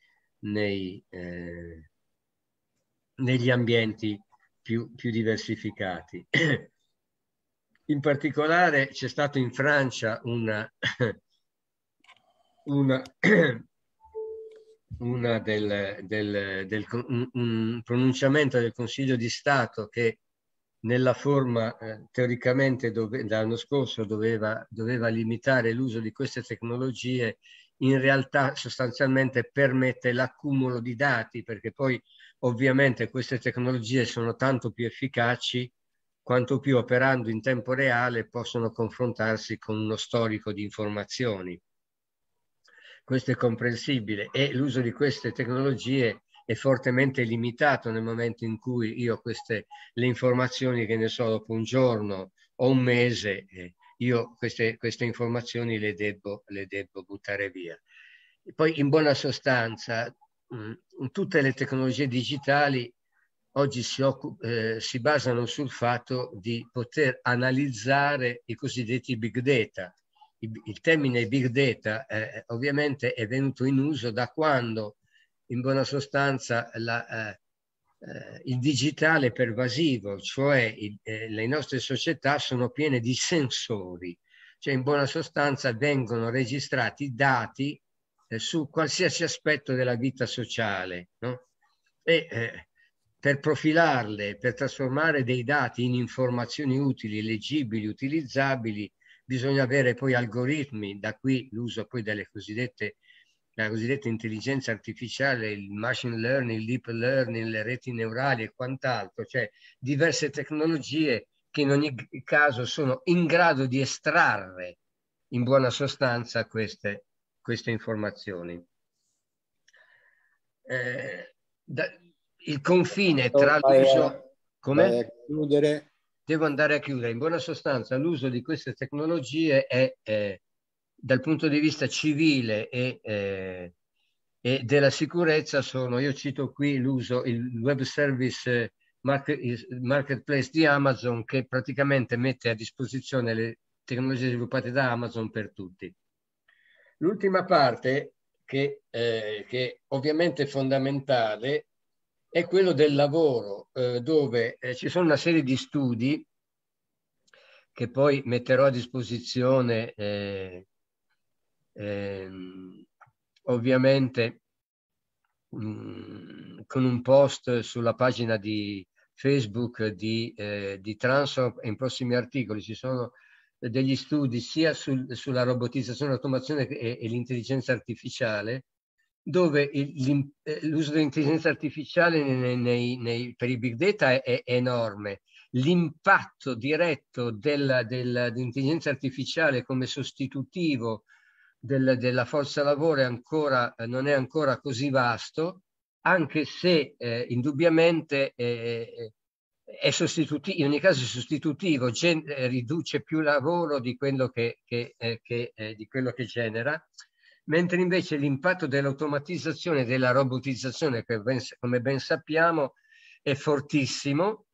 nei eh, negli ambienti più, più diversificati. In particolare c'è stato in Francia una, una, una del, del, del, un, pronunciamento del Consiglio di Stato che nella forma eh, teoricamente dove, l'anno scorso doveva, doveva limitare l'uso di queste tecnologie, in realtà sostanzialmente permette l'accumulo di dati, perché poi Ovviamente queste tecnologie sono tanto più efficaci quanto più operando in tempo reale possono confrontarsi con uno storico di informazioni. Questo è comprensibile e l'uso di queste tecnologie è fortemente limitato nel momento in cui io queste, le informazioni che ne so dopo un giorno o un mese, eh, io queste, queste informazioni le devo, le devo buttare via. Poi in buona sostanza Mm, tutte le tecnologie digitali oggi si, occup- eh, si basano sul fatto di poter analizzare i cosiddetti big data. Il, il termine big data eh, eh, ovviamente è venuto in uso da quando in buona sostanza la, eh, eh il digitale pervasivo, cioè il, eh, le nostre società sono piene di sensori, cioè in buona sostanza vengono registrati dati eh, su qualsiasi aspetto della vita sociale. No? E eh, per profilarle, per trasformare dei dati in informazioni utili, leggibili, utilizzabili, bisogna avere poi algoritmi, da qui l'uso poi delle cosiddette la cosiddetta intelligenza artificiale, il machine learning, il deep learning, le reti neurali e quant'altro, cioè diverse tecnologie che in ogni caso sono in grado di estrarre in buona sostanza queste queste informazioni. Eh, da, il confine tra l'uso... Come? Devo andare a chiudere. In buona sostanza l'uso di queste tecnologie è, eh, dal punto di vista civile e, eh, e, della sicurezza, sono, io cito qui l'uso, il web service eh, market, marketplace di Amazon che praticamente mette a disposizione le tecnologie sviluppate da Amazon per tutti. L'ultima parte, che, eh, che ovviamente è fondamentale, è quello del lavoro, eh, dove eh, ci sono una serie di studi che poi metterò a disposizione eh, ehm, ovviamente mh, mm, con un post sulla pagina di Facebook di, eh, di Transom in prossimi articoli. Ci sono degli studi sia sul, sulla robotizzazione, l'automazione e, e l'intelligenza artificiale, dove eh, l'uso dell'intelligenza artificiale nei, nei, nei, per i big data è, è enorme. L'impatto diretto dell'intelligenza dell artificiale come sostitutivo del, della forza lavoro ancora, non è ancora così vasto, anche se eh, indubbiamente eh, è sostitutivo, in ogni caso è sostitutivo, gen- eh, riduce più lavoro di quello che, che, eh, che, eh, di quello che, genera, mentre invece l'impatto dell'automatizzazione e della robotizzazione, ben, come ben sappiamo, è fortissimo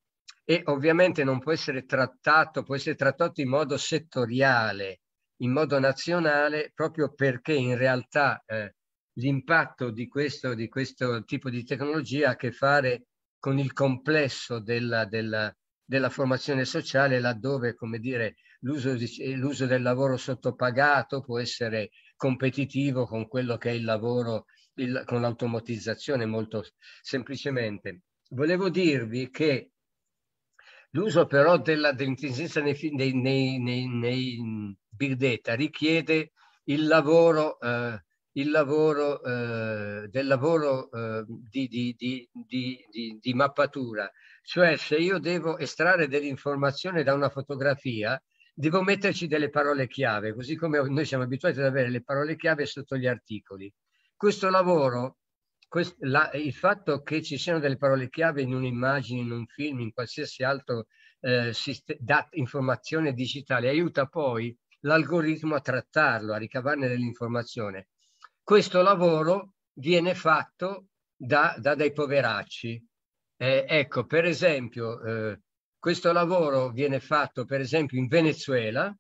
e ovviamente non può essere trattato, può essere trattato in modo settoriale, in modo nazionale, proprio perché in realtà eh, l'impatto di questo, di questo tipo di tecnologia ha a che fare con il complesso della, della, della formazione sociale laddove, come dire, l'uso, l'uso del lavoro sottopagato può essere competitivo con quello che è il lavoro il, con l'automatizzazione molto semplicemente. Volevo dirvi che l'uso però della, dell'intelligenza nei, nei, nei, nei, big data richiede il lavoro eh, il lavoro, eh, del lavoro eh, di, di, di, di, mappatura. Cioè se io devo estrarre dell'informazione da una fotografia, devo metterci delle parole chiave, così come noi siamo abituati ad avere le parole chiave sotto gli articoli. Questo lavoro, quest, la, il fatto che ci siano delle parole chiave in un'immagine, in un film, in qualsiasi altro eh, dat, informazione digitale, aiuta poi l'algoritmo a trattarlo, a ricavarne dell'informazione questo lavoro viene fatto da, da dei poveracci. Eh, ecco, per esempio, eh, questo lavoro viene fatto per esempio in Venezuela,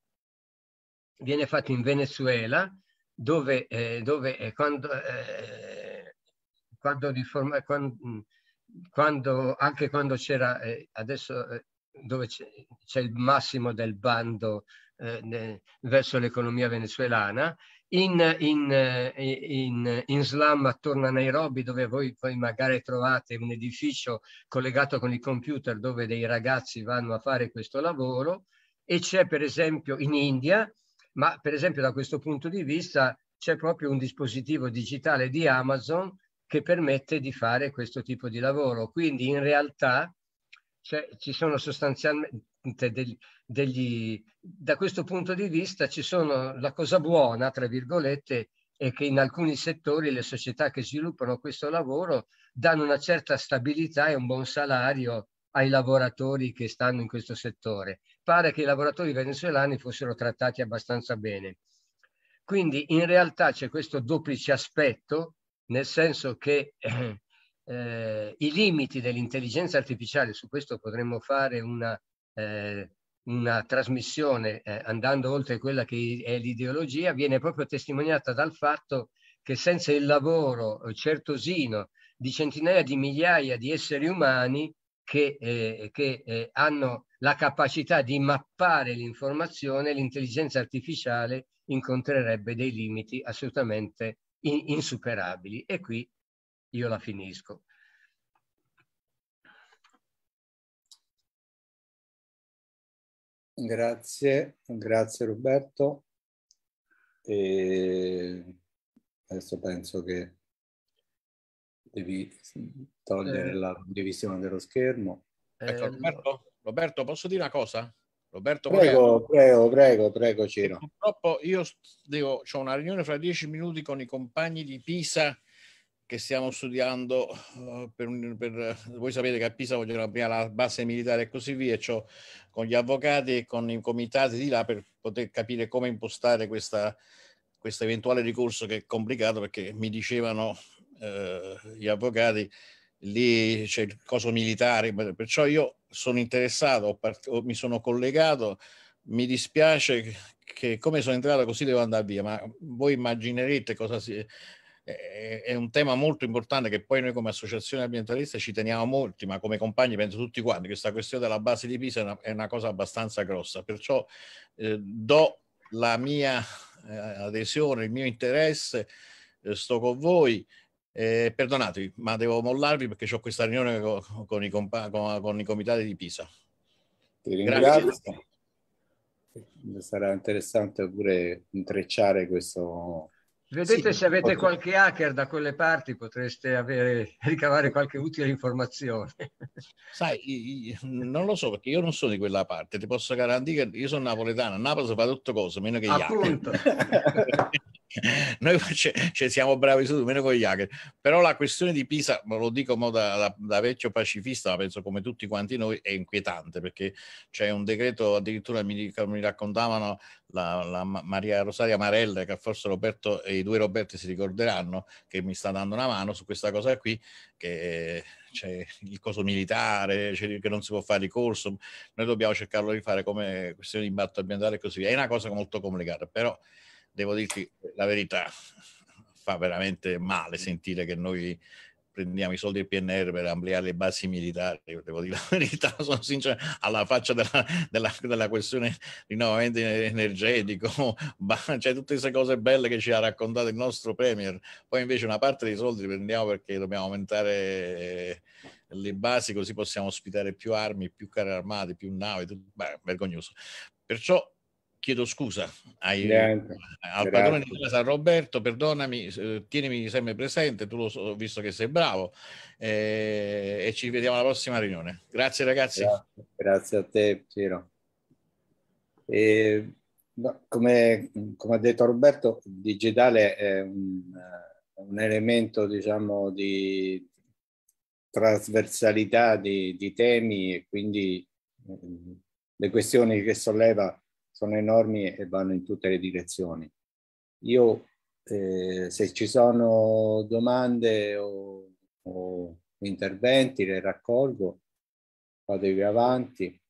viene fatto in Venezuela dove, eh, dove eh, quando, eh, quando, riforma, quando, quando, anche quando c'era eh, adesso dove c'è il massimo del bando verso l'economia venezuelana in, in, eh, in, in, slam attorno a Nairobi dove voi poi magari trovate un edificio collegato con il computer dove dei ragazzi vanno a fare questo lavoro e c'è per esempio in India, ma per esempio da questo punto di vista c'è proprio un dispositivo digitale di Amazon che permette di fare questo tipo di lavoro. Quindi in realtà cioè, ci sono sostanzialmente cioè, degli, degli, da questo punto di vista ci sono la cosa buona, tra virgolette, è che in alcuni settori le società che sviluppano questo lavoro danno una certa stabilità e un buon salario ai lavoratori che stanno in questo settore. Pare che i lavoratori venezuelani fossero trattati abbastanza bene. Quindi in realtà c'è questo duplice aspetto, nel senso che eh, eh i limiti dell'intelligenza artificiale, su questo potremmo fare una, eh, una trasmissione eh, andando oltre quella che è l'ideologia viene proprio testimoniata dal fatto che senza il lavoro eh, certosino di centinaia di migliaia di esseri umani che, eh, che eh, hanno la capacità di mappare l'informazione, l'intelligenza artificiale incontrerebbe dei limiti assolutamente in insuperabili. E qui io la finisco. Grazie, grazie Roberto. E adesso penso che devi togliere eh. la divisione dello schermo. Eh, ecco, Roberto, Roberto, posso dire una cosa? Roberto, prego, prego, prego, prego Ciro. Purtroppo io devo, ho una riunione fra dieci minuti con i compagni di Pisa che stiamo studiando, eh, per, per, voi sapete che a Pisa vogliono prima la base militare e così via, cioè con gli avvocati e con i comitati di là per poter capire come impostare questo eventuale ricorso che è complicato perché mi dicevano eh, gli avvocati lì c'è il coso militare, perciò io sono interessato, part- mi sono collegato, mi dispiace che come sono entrato così devo andare via, ma voi immaginerete cosa si, è un tema molto importante che poi noi come associazione ambientalista ci teniamo molti, ma come compagni penso tutti quanti, questa questione della base di Pisa è una, è una cosa abbastanza grossa, perciò eh, do la mia eh, adesione, il mio interesse, eh, sto con voi, eh, perdonatevi, ma devo mollarvi perché ho questa riunione con, con, i, compa- con, con i, comitati di Pisa. Ti ringrazio. Grazie. Sarà interessante pure intrecciare questo Vedete sì, se avete ok. qualche hacker da quelle parti potreste avere, ricavare qualche utile informazione. Sai, non lo so perché io non sono di quella parte, ti posso garantire che io sono napoletano, a Napoli si fa tutte cose, meno che gli Appunto. noi ci cioè, siamo bravi su meno con gli hacker però la questione di Pisa lo dico da, da, da, vecchio pacifista ma penso come tutti quanti noi è inquietante perché c'è un decreto addirittura mi, mi raccontavano la, la, Maria Rosaria Marella che forse Roberto e i due Roberti si ricorderanno che mi sta dando una mano su questa cosa qui che c'è il coso militare che non si può fare ricorso noi dobbiamo cercarlo di fare come questione di impatto ambientale e così via è una cosa molto complicata però devo dirti la verità, fa veramente male sentire che noi prendiamo i soldi del PNR per ampliare le basi militari, devo dire la verità, sono sincero, alla faccia della, della, della questione rinnovamento energetico, c'è cioè, tutte queste cose belle che ci ha raccontato il nostro Premier, poi invece una parte dei soldi li prendiamo perché dobbiamo aumentare eh, le basi così possiamo ospitare più armi, più carri armati, più navi, tutto, beh, vergognoso. Perciò chiedo scusa ai, al grazie. padrone di casa Roberto, perdonami, eh, tienimi sempre presente, tu lo so, visto che sei bravo eh, e ci vediamo alla prossima riunione. Grazie ragazzi. Grazie, a te Ciro. E, no, come, come, ha detto Roberto, digitale è un, eh, un elemento diciamo di trasversalità di, di temi e quindi mm, le questioni che solleva sono enormi e vanno in tutte le direzioni. Io, eh, se ci sono domande o, o interventi, le raccolgo, fatevi avanti.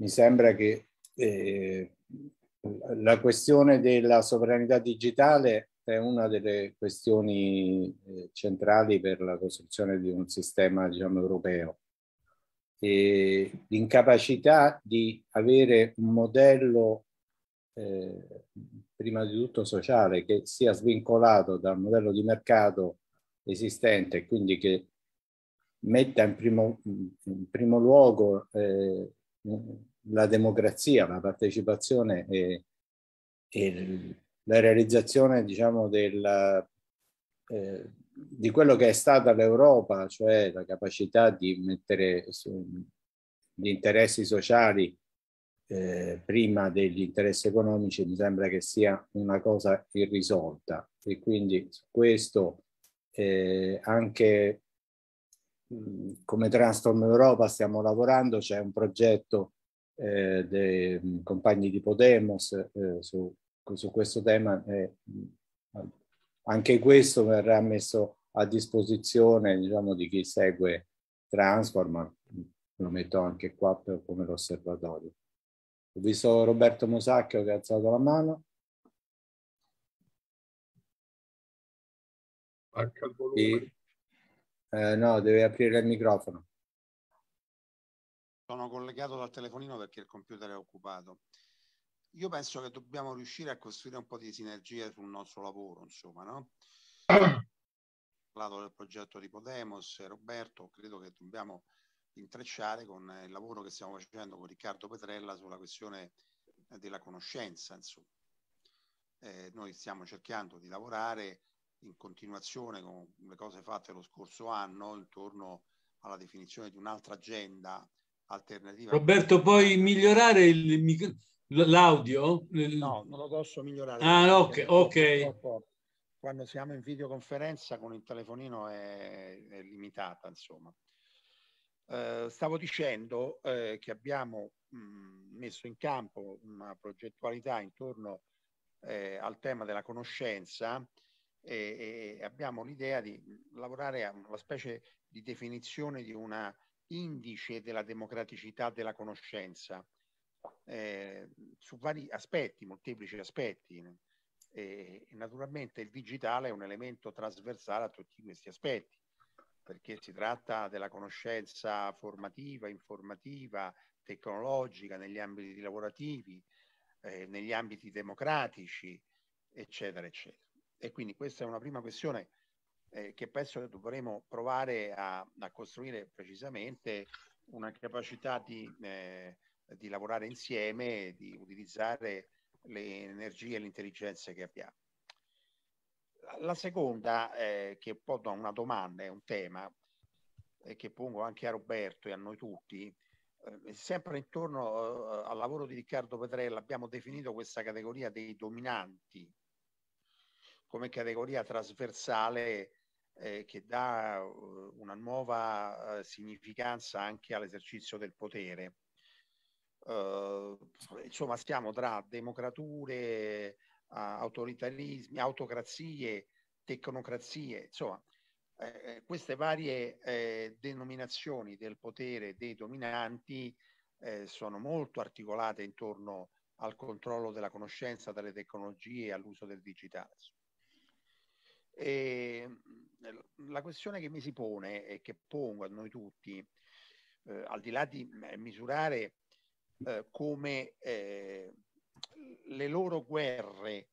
Mi sembra che eh, la questione della sovranità digitale è una delle questioni eh, centrali per la costruzione di un sistema diciamo, europeo eh, l'incapacità di avere un modello eh, prima di tutto sociale che sia svincolato dal modello di mercato esistente e quindi che metta in primo, in primo luogo eh, la democrazia, la partecipazione e, e la realizzazione diciamo, della, eh, di quello che è stata l'Europa, cioè la capacità di mettere gli interessi sociali eh, prima degli interessi economici, mi sembra che sia una cosa irrisolta. E quindi su questo eh, anche mh, come Transform Europa stiamo lavorando, c'è un progetto eh, dei compagni di Podemos eh, su, su, questo tema eh, anche questo verrà messo a disposizione diciamo, di chi segue Transform, lo metto anche qua per, come l'osservatorio. Ho visto Roberto Musacchio che ha alzato la mano. E, eh, no, deve aprire il microfono. Sono collegato dal telefonino perché il computer è occupato io penso che dobbiamo riuscire a costruire un po' di sinergie sul nostro lavoro, insomma, no? Parlato del progetto di Podemos, Roberto, credo che dobbiamo intrecciare con eh, il lavoro che stiamo facendo con Riccardo Petrella sulla questione eh, della conoscenza, insomma. Eh, noi stiamo cercando di lavorare in continuazione con le cose fatte lo scorso anno intorno alla definizione di un'altra agenda alternativa. Roberto, puoi migliorare il micro... l'audio? No, non lo posso migliorare. Ah, ok, ok. Quando siamo in videoconferenza con il telefonino è, è limitata, insomma. Eh, stavo dicendo eh, che abbiamo mh, mm, messo in campo una progettualità intorno eh, al tema della conoscenza e, e abbiamo l'idea di lavorare a una specie di definizione di una indice della democraticità della conoscenza eh, su vari aspetti, molteplici aspetti. E, e naturalmente il digitale è un elemento trasversale a tutti questi aspetti, perché si tratta della conoscenza formativa, informativa, tecnologica, negli ambiti lavorativi, eh, negli ambiti democratici, eccetera, eccetera. E quindi questa è una prima questione eh, che penso che dovremo provare a, a costruire precisamente una capacità di, eh, di, lavorare insieme, di utilizzare le energie e le intelligenze che abbiamo. La seconda, eh, che è un po' una domanda, è un tema eh, che pongo anche a Roberto e a noi tutti, eh, sempre intorno eh, al lavoro di Riccardo Petrella abbiamo definito questa categoria dei dominanti come categoria trasversale eh, che dà uh, una nuova uh, significanza anche all'esercizio del potere. Uh, insomma, stiamo tra democrature, autoritarismi, autocrazie, tecnocrazie, insomma, eh, eh, queste varie eh, denominazioni del potere dei dominanti eh, sono molto articolate intorno al controllo della conoscenza, delle tecnologie e all'uso del digitale. E la questione che mi si pone e che pongo a noi tutti, eh, al di là di eh, misurare eh, come eh, le loro guerre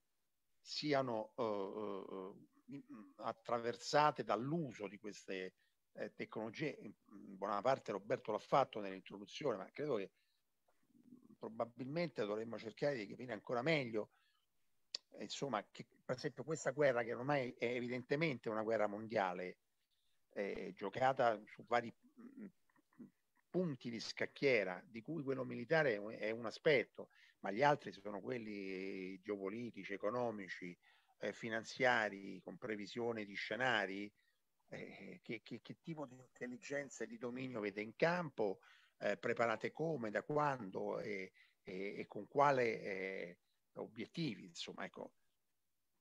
siano eh, eh, attraversate dall'uso di queste tecnologie, in buona parte Roberto l'ha fatto nell'introduzione, ma credo che probabilmente dovremmo cercare di capire ancora meglio eh, insomma, che, per esempio questa guerra che ormai è evidentemente una guerra mondiale, eh, giocata su vari mm, punti di scacchiera, di cui quello militare è un aspetto, ma gli altri sono quelli geopolitici, economici, eh, finanziari, con previsione di scenari, eh, che, che, che, tipo di intelligenza e di dominio avete in campo, eh, preparate come, da quando e, e, e con quale Eh, obiettivi, insomma, ecco.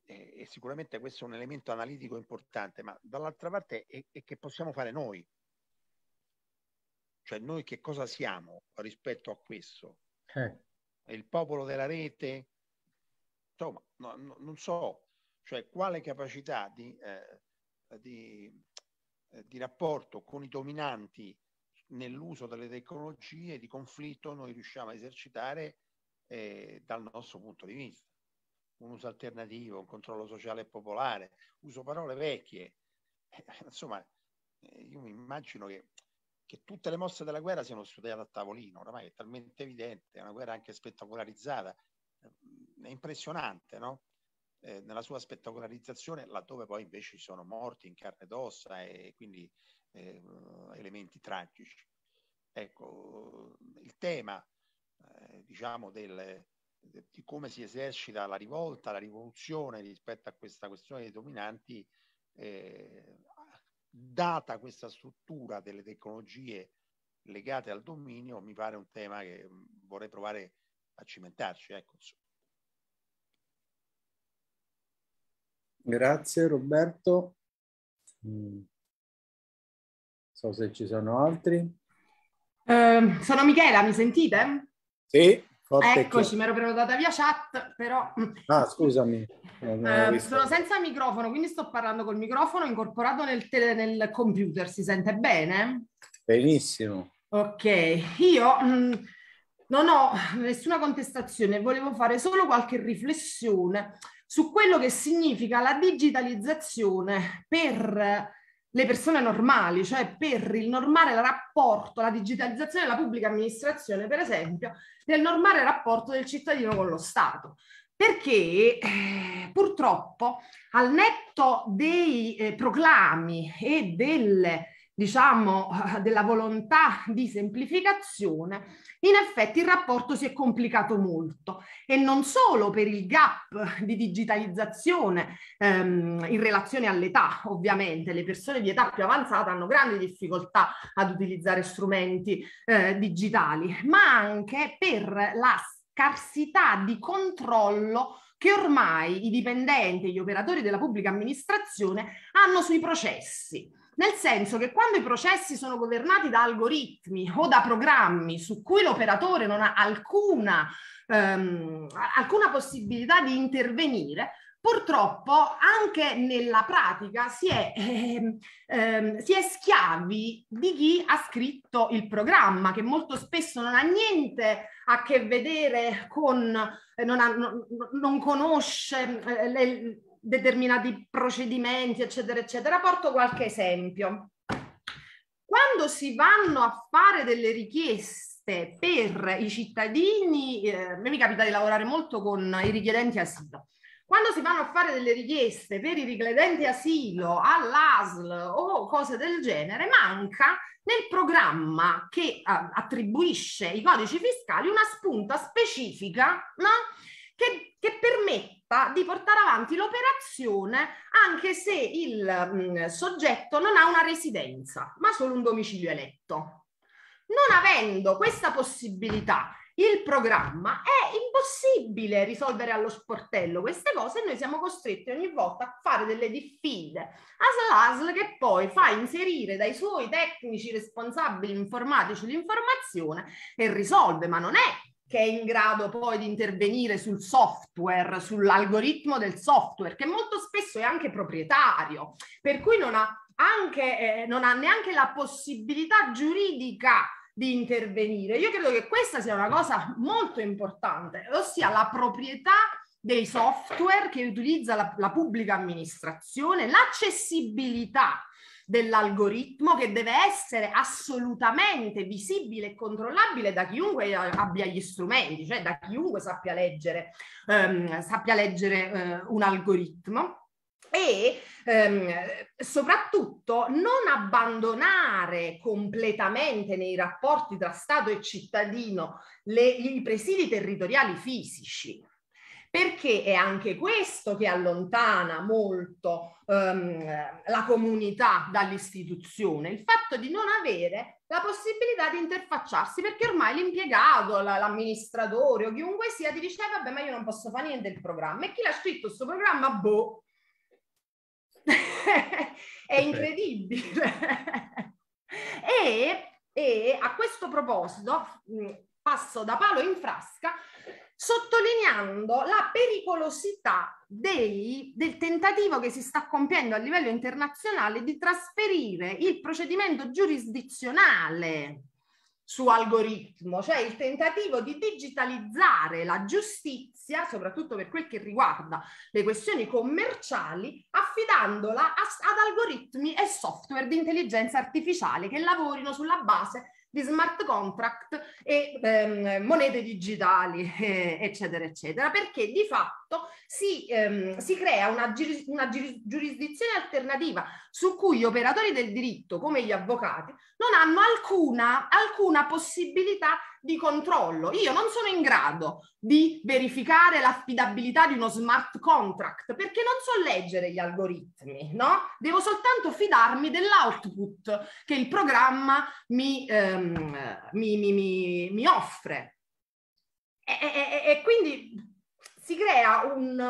E, e sicuramente questo è un elemento analitico importante, ma dall'altra parte è, è che possiamo fare noi. Cioè noi che cosa siamo rispetto a questo? Eh. Il popolo della rete? Insomma, no, no, non so, cioè quale capacità di, eh, di, eh, di rapporto con i dominanti nell'uso delle tecnologie di conflitto noi riusciamo a esercitare eh, dal nostro punto di vista. Un uso alternativo, un controllo sociale e popolare, uso parole vecchie. Eh, insomma, eh, io mi immagino che, che, tutte le mosse della guerra siano studiate a tavolino, oramai è talmente evidente, è una guerra anche spettacolarizzata, eh, è impressionante, no? Eh, nella sua spettacolarizzazione, laddove poi invece ci sono morti in carne ed ossa e quindi eh, elementi tragici. Ecco, il tema eh, diciamo del, di come si esercita la rivolta, la rivoluzione rispetto a questa questione dei dominanti, eh, data questa struttura delle tecnologie legate al dominio, mi pare un tema che mm, vorrei provare a cimentarci. Ecco. Grazie Roberto. Mm. So se ci sono altri. Eh, sono Michela, mi sentite? Sì, forte Eccoci, mi ero prenotata via chat, però... Ah, scusami. Eh, eh sono senza microfono, quindi sto parlando col microfono incorporato nel, tele, nel computer. Si sente bene? Benissimo. Ok, io mh, mm, non ho nessuna contestazione, volevo fare solo qualche riflessione su quello che significa la digitalizzazione per le persone normali, cioè per il normale rapporto, la digitalizzazione della pubblica amministrazione, per esempio, del normale rapporto del cittadino con lo Stato. Perché eh, purtroppo al netto dei eh, proclami e delle diciamo, eh, della volontà di semplificazione, in effetti il rapporto si è complicato molto e non solo per il gap di digitalizzazione ehm, in relazione all'età, ovviamente le persone di età più avanzata hanno grandi difficoltà ad utilizzare strumenti eh, digitali, ma anche per la scarsità di controllo che ormai i dipendenti e gli operatori della pubblica amministrazione hanno sui processi nel senso che quando i processi sono governati da algoritmi o da programmi su cui l'operatore non ha alcuna, ehm, alcuna possibilità di intervenire, purtroppo anche nella pratica si è, ehm, ehm, si è, schiavi di chi ha scritto il programma, che molto spesso non ha niente a che vedere con, eh, non, ha, non, non, conosce eh, le, determinati procedimenti, eccetera, eccetera. Porto qualche esempio. Quando si vanno a fare delle richieste per i cittadini, eh, a me mi capita di lavorare molto con i richiedenti asilo, quando si vanno a fare delle richieste per i richiedenti asilo all'ASL o cose del genere, manca nel programma che eh, attribuisce i codici fiscali una spunta specifica no? che, che permette scritta di portare avanti l'operazione anche se il mh, soggetto non ha una residenza, ma solo un domicilio eletto. Non avendo questa possibilità, il programma è impossibile risolvere allo sportello queste cose e noi siamo costretti ogni volta a fare delle diffide. ASL ASL che poi fa inserire dai suoi tecnici responsabili informatici l'informazione e risolve, ma non è che è in grado poi di intervenire sul software, sull'algoritmo del software, che molto spesso è anche proprietario, per cui non ha, anche, eh, non ha neanche la possibilità giuridica di intervenire. Io credo che questa sia una cosa molto importante, ossia la proprietà dei software che utilizza la, la pubblica amministrazione, l'accessibilità dell'algoritmo che deve essere assolutamente visibile e controllabile da chiunque abbia gli strumenti, cioè da chiunque sappia leggere, ehm, sappia leggere eh, un algoritmo e ehm, soprattutto non abbandonare completamente nei rapporti tra Stato e cittadino le, i presidi territoriali fisici perché è anche questo che allontana molto ehm, la comunità dall'istituzione, il fatto di non avere la possibilità di interfacciarsi, perché ormai l'impiegato, l'amministratore o chiunque sia ti dice eh, vabbè ma io non posso fare niente del programma e chi l'ha scritto questo programma, boh, è incredibile. e, e a questo proposito passo da palo in frasca sottolineando la pericolosità dei, del tentativo che si sta compiendo a livello internazionale di trasferire il procedimento giurisdizionale su algoritmo, cioè il tentativo di digitalizzare la giustizia, soprattutto per quel che riguarda le questioni commerciali, affidandola a, ad algoritmi e software di intelligenza artificiale che lavorino sulla base di smart contract e ehm, monete digitali, eh, eccetera, eccetera, perché di fatto si, ehm, si crea una, giuris- una giuris- giurisdizione alternativa su cui gli operatori del diritto, come gli avvocati, non hanno alcuna, alcuna possibilità di controllo. Io non sono in grado di verificare l'affidabilità di uno smart contract perché non so leggere gli algoritmi, no? Devo soltanto fidarmi dell'output che il programma mi, ehm, mi, mi, mi offre. E, e, e, quindi si crea un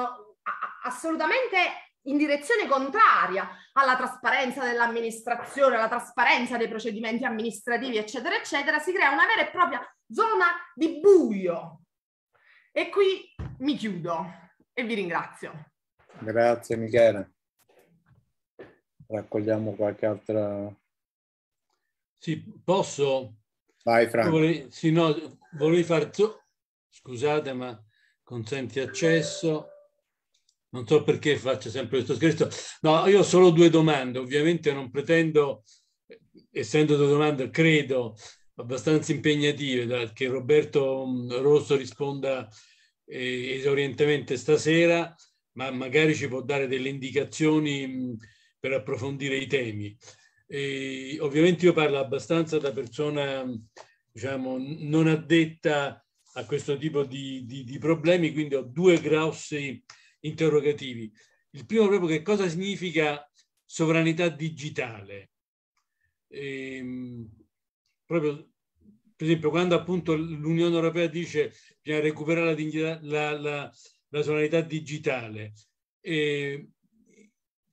assolutamente in direzione contraria alla trasparenza dell'amministrazione, alla trasparenza dei procedimenti amministrativi, eccetera, eccetera, si crea una vera e propria zona di buio. E qui mi chiudo e vi ringrazio. Grazie Michele. Raccogliamo qualche altra... Sì, posso? Vai Franco. Vole... Sì, no, volevo far... Scusate, ma consenti accesso non so perché faccio sempre questo scherzo. No, io ho solo due domande. Ovviamente non pretendo, essendo due domande, credo, abbastanza impegnative, da che Roberto mm, Rosso risponda eh, esaurientemente stasera, ma magari ci può dare delle indicazioni mm, per approfondire i temi. E ovviamente io parlo abbastanza da persona, mm, diciamo, non addetta a questo tipo di, di, di problemi, quindi ho due grossi interrogativi. Il primo proprio che cosa significa sovranità digitale. Ehm, proprio, per esempio, quando appunto l'Unione Europea dice bisogna recuperare la, dignità, la, la, la sovranità digitale, ehm,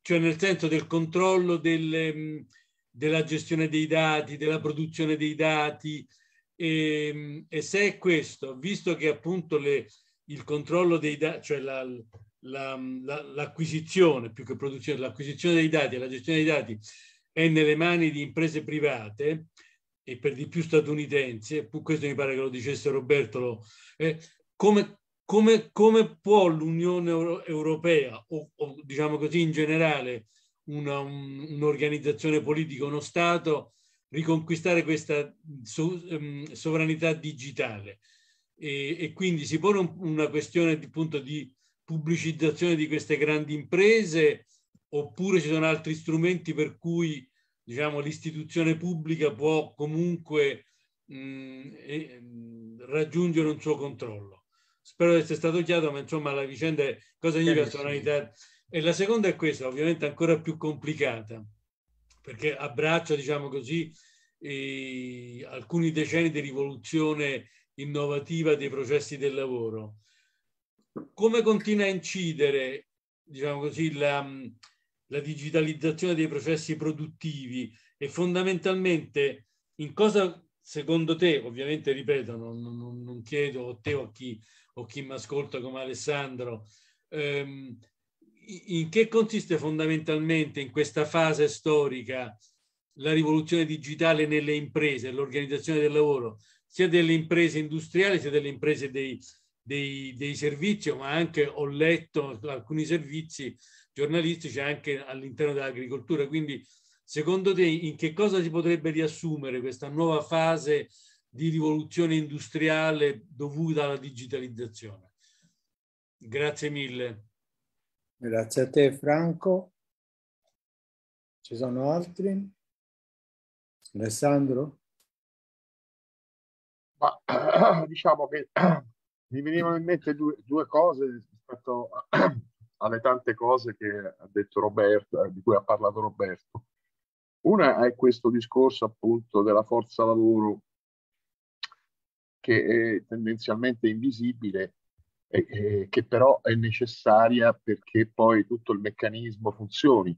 cioè nel senso del controllo delle, ehm, della gestione dei dati, della produzione dei dati, e, ehm, e se è questo, visto che appunto le, il controllo dei dati, cioè la, la, la, l'acquisizione, più che produzione, l'acquisizione dei dati e la gestione dei dati è nelle mani di imprese private e per di più statunitensi, questo mi pare che lo dicesse Roberto, lo, eh, come, come, come, può l'Unione Europea o, o, diciamo così in generale una, un, un'organizzazione politica, uno Stato, riconquistare questa so, um, sovranità digitale? E, e, quindi si pone un, una questione di, appunto, di pubblicizzazione di queste grandi imprese oppure ci sono altri strumenti per cui diciamo, l'istituzione pubblica può comunque mh, mm, mm, raggiungere un suo controllo. Spero di essere stato chiaro, ma insomma la vicenda è cosa significa personalità. E la seconda è questa, ovviamente ancora più complicata, perché abbraccia, diciamo così, eh, alcuni decenni di rivoluzione innovativa dei processi del lavoro come continua a incidere, diciamo così, la, la digitalizzazione dei processi produttivi e fondamentalmente in cosa secondo te, ovviamente ripeto, non, non, non chiedo a te o a chi, chi mi ascolta come Alessandro, ehm, in che consiste fondamentalmente in questa fase storica la rivoluzione digitale nelle imprese, l'organizzazione del lavoro, sia delle imprese industriali sia delle imprese dei, dei, dei servizi, ma anche ho letto alcuni servizi giornalistici anche all'interno dell'agricoltura. Quindi, secondo te, in che cosa si potrebbe riassumere questa nuova fase di rivoluzione industriale dovuta alla digitalizzazione? Grazie mille. Grazie a te Franco. Ci sono altri? Alessandro? Ma, diciamo che mi venivano in mente due, due cose rispetto a, alle tante cose che ha detto Roberto, eh, di cui ha parlato Roberto. Una è questo discorso appunto della forza lavoro che è tendenzialmente invisibile e, e che però è necessaria perché poi tutto il meccanismo funzioni.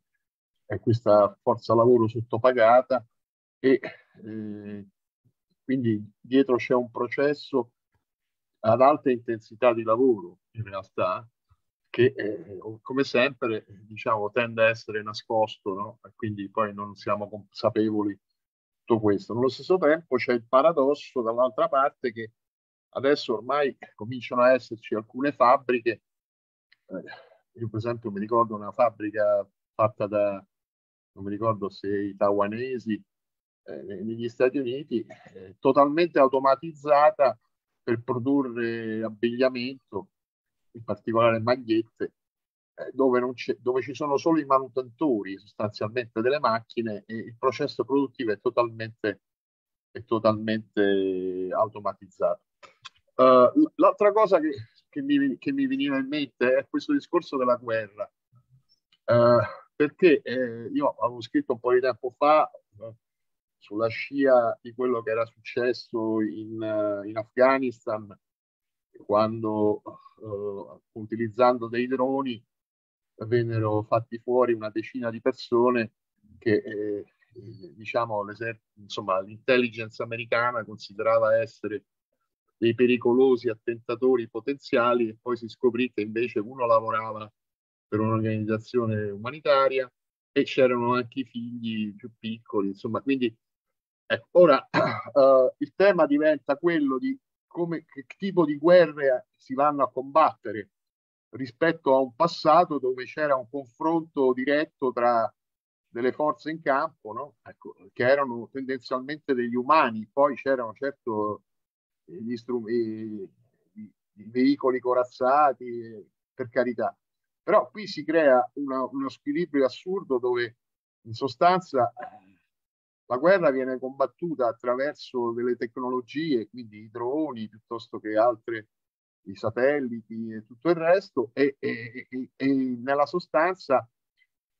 È questa forza lavoro sottopagata e eh, quindi dietro c'è un processo ad alta intensità di lavoro, in realtà, che eh, come sempre diciamo, tende a essere nascosto, no? quindi poi non siamo consapevoli di tutto questo. Nello stesso tempo c'è il paradosso dall'altra parte che adesso ormai cominciano a esserci alcune fabbriche, eh, io per esempio mi ricordo una fabbrica fatta da, non mi ricordo se i taiwanesi, eh, negli Stati Uniti, eh, totalmente automatizzata per produrre abbigliamento, in particolare magliette, eh, dove, dove, ci sono solo i manutentori sostanzialmente delle macchine e il processo produttivo è totalmente, è totalmente automatizzato. Uh, l'altra cosa che, che, mi, che, mi, veniva in mente è questo discorso della guerra, uh, perché eh, io avevo scritto un po' di tempo fa, sulla scia di quello che era successo in, eh, in Afghanistan, quando eh, utilizzando dei droni vennero fatti fuori una decina di persone che eh, diciamo, insomma, l'intelligence americana considerava essere dei pericolosi attentatori potenziali e poi si scoprì che invece uno lavorava per un'organizzazione umanitaria e c'erano anche i figli più piccoli, insomma, quindi Ecco, ora uh, il tema diventa quello di come, che tipo di guerre si vanno a combattere rispetto a un passato dove c'era un confronto diretto tra delle forze in campo, no? ecco, che erano tendenzialmente degli umani, poi c'erano certo gli strumenti, i veicoli corazzati, per carità, però qui si crea una, uno squilibrio assurdo dove in sostanza la guerra viene combattuta attraverso delle tecnologie, quindi i droni piuttosto che altre, i satelliti e tutto il resto, e, e, e, e nella sostanza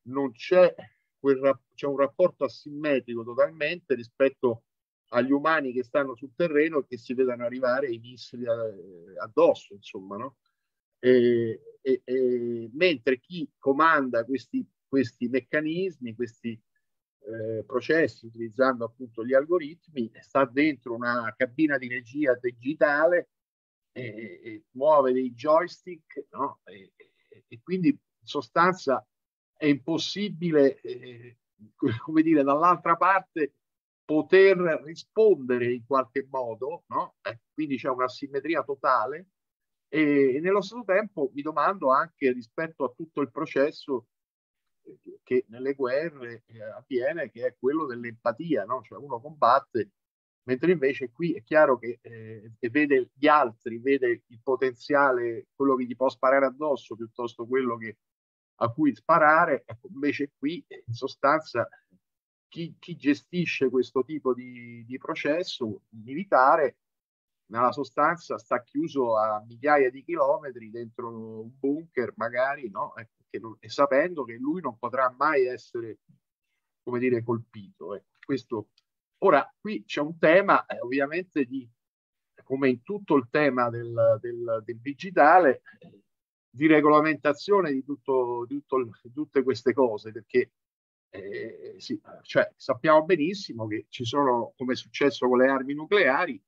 non c'è, quel, c'è un rapporto asimmetrico totalmente rispetto agli umani che stanno sul terreno e che si vedono arrivare i missili eh, addosso, insomma, no? E, e, e, mentre chi comanda questi, questi meccanismi, questi, eh, processi utilizzando appunto gli algoritmi, sta dentro una cabina di regia digitale e, e muove dei joystick no? e, e, quindi in sostanza è impossibile, eh, come dire, dall'altra parte poter rispondere in qualche modo, no? eh, quindi c'è una simmetria totale e, e nello stesso tempo mi domando anche rispetto a tutto il processo che nelle guerre eh, avviene, che è quello dell'empatia, no? cioè uno combatte, mentre invece qui è chiaro che eh, vede gli altri, vede il potenziale, quello che gli può sparare addosso piuttosto quello che, a cui sparare, ecco, invece qui eh, in sostanza chi, chi gestisce questo tipo di, di processo militare nella sostanza sta chiuso a migliaia di chilometri dentro un bunker, magari no? Ecco, non, e sapendo che lui non potrà mai essere, come dire, colpito. Eh. Questo, ora, qui c'è un tema eh, ovviamente di, come in tutto il tema del, del, del digitale, eh, di regolamentazione di, tutto, di, tutto, di, tutte queste cose, perché eh, sì, cioè, sappiamo benissimo che ci sono, come è successo con le armi nucleari,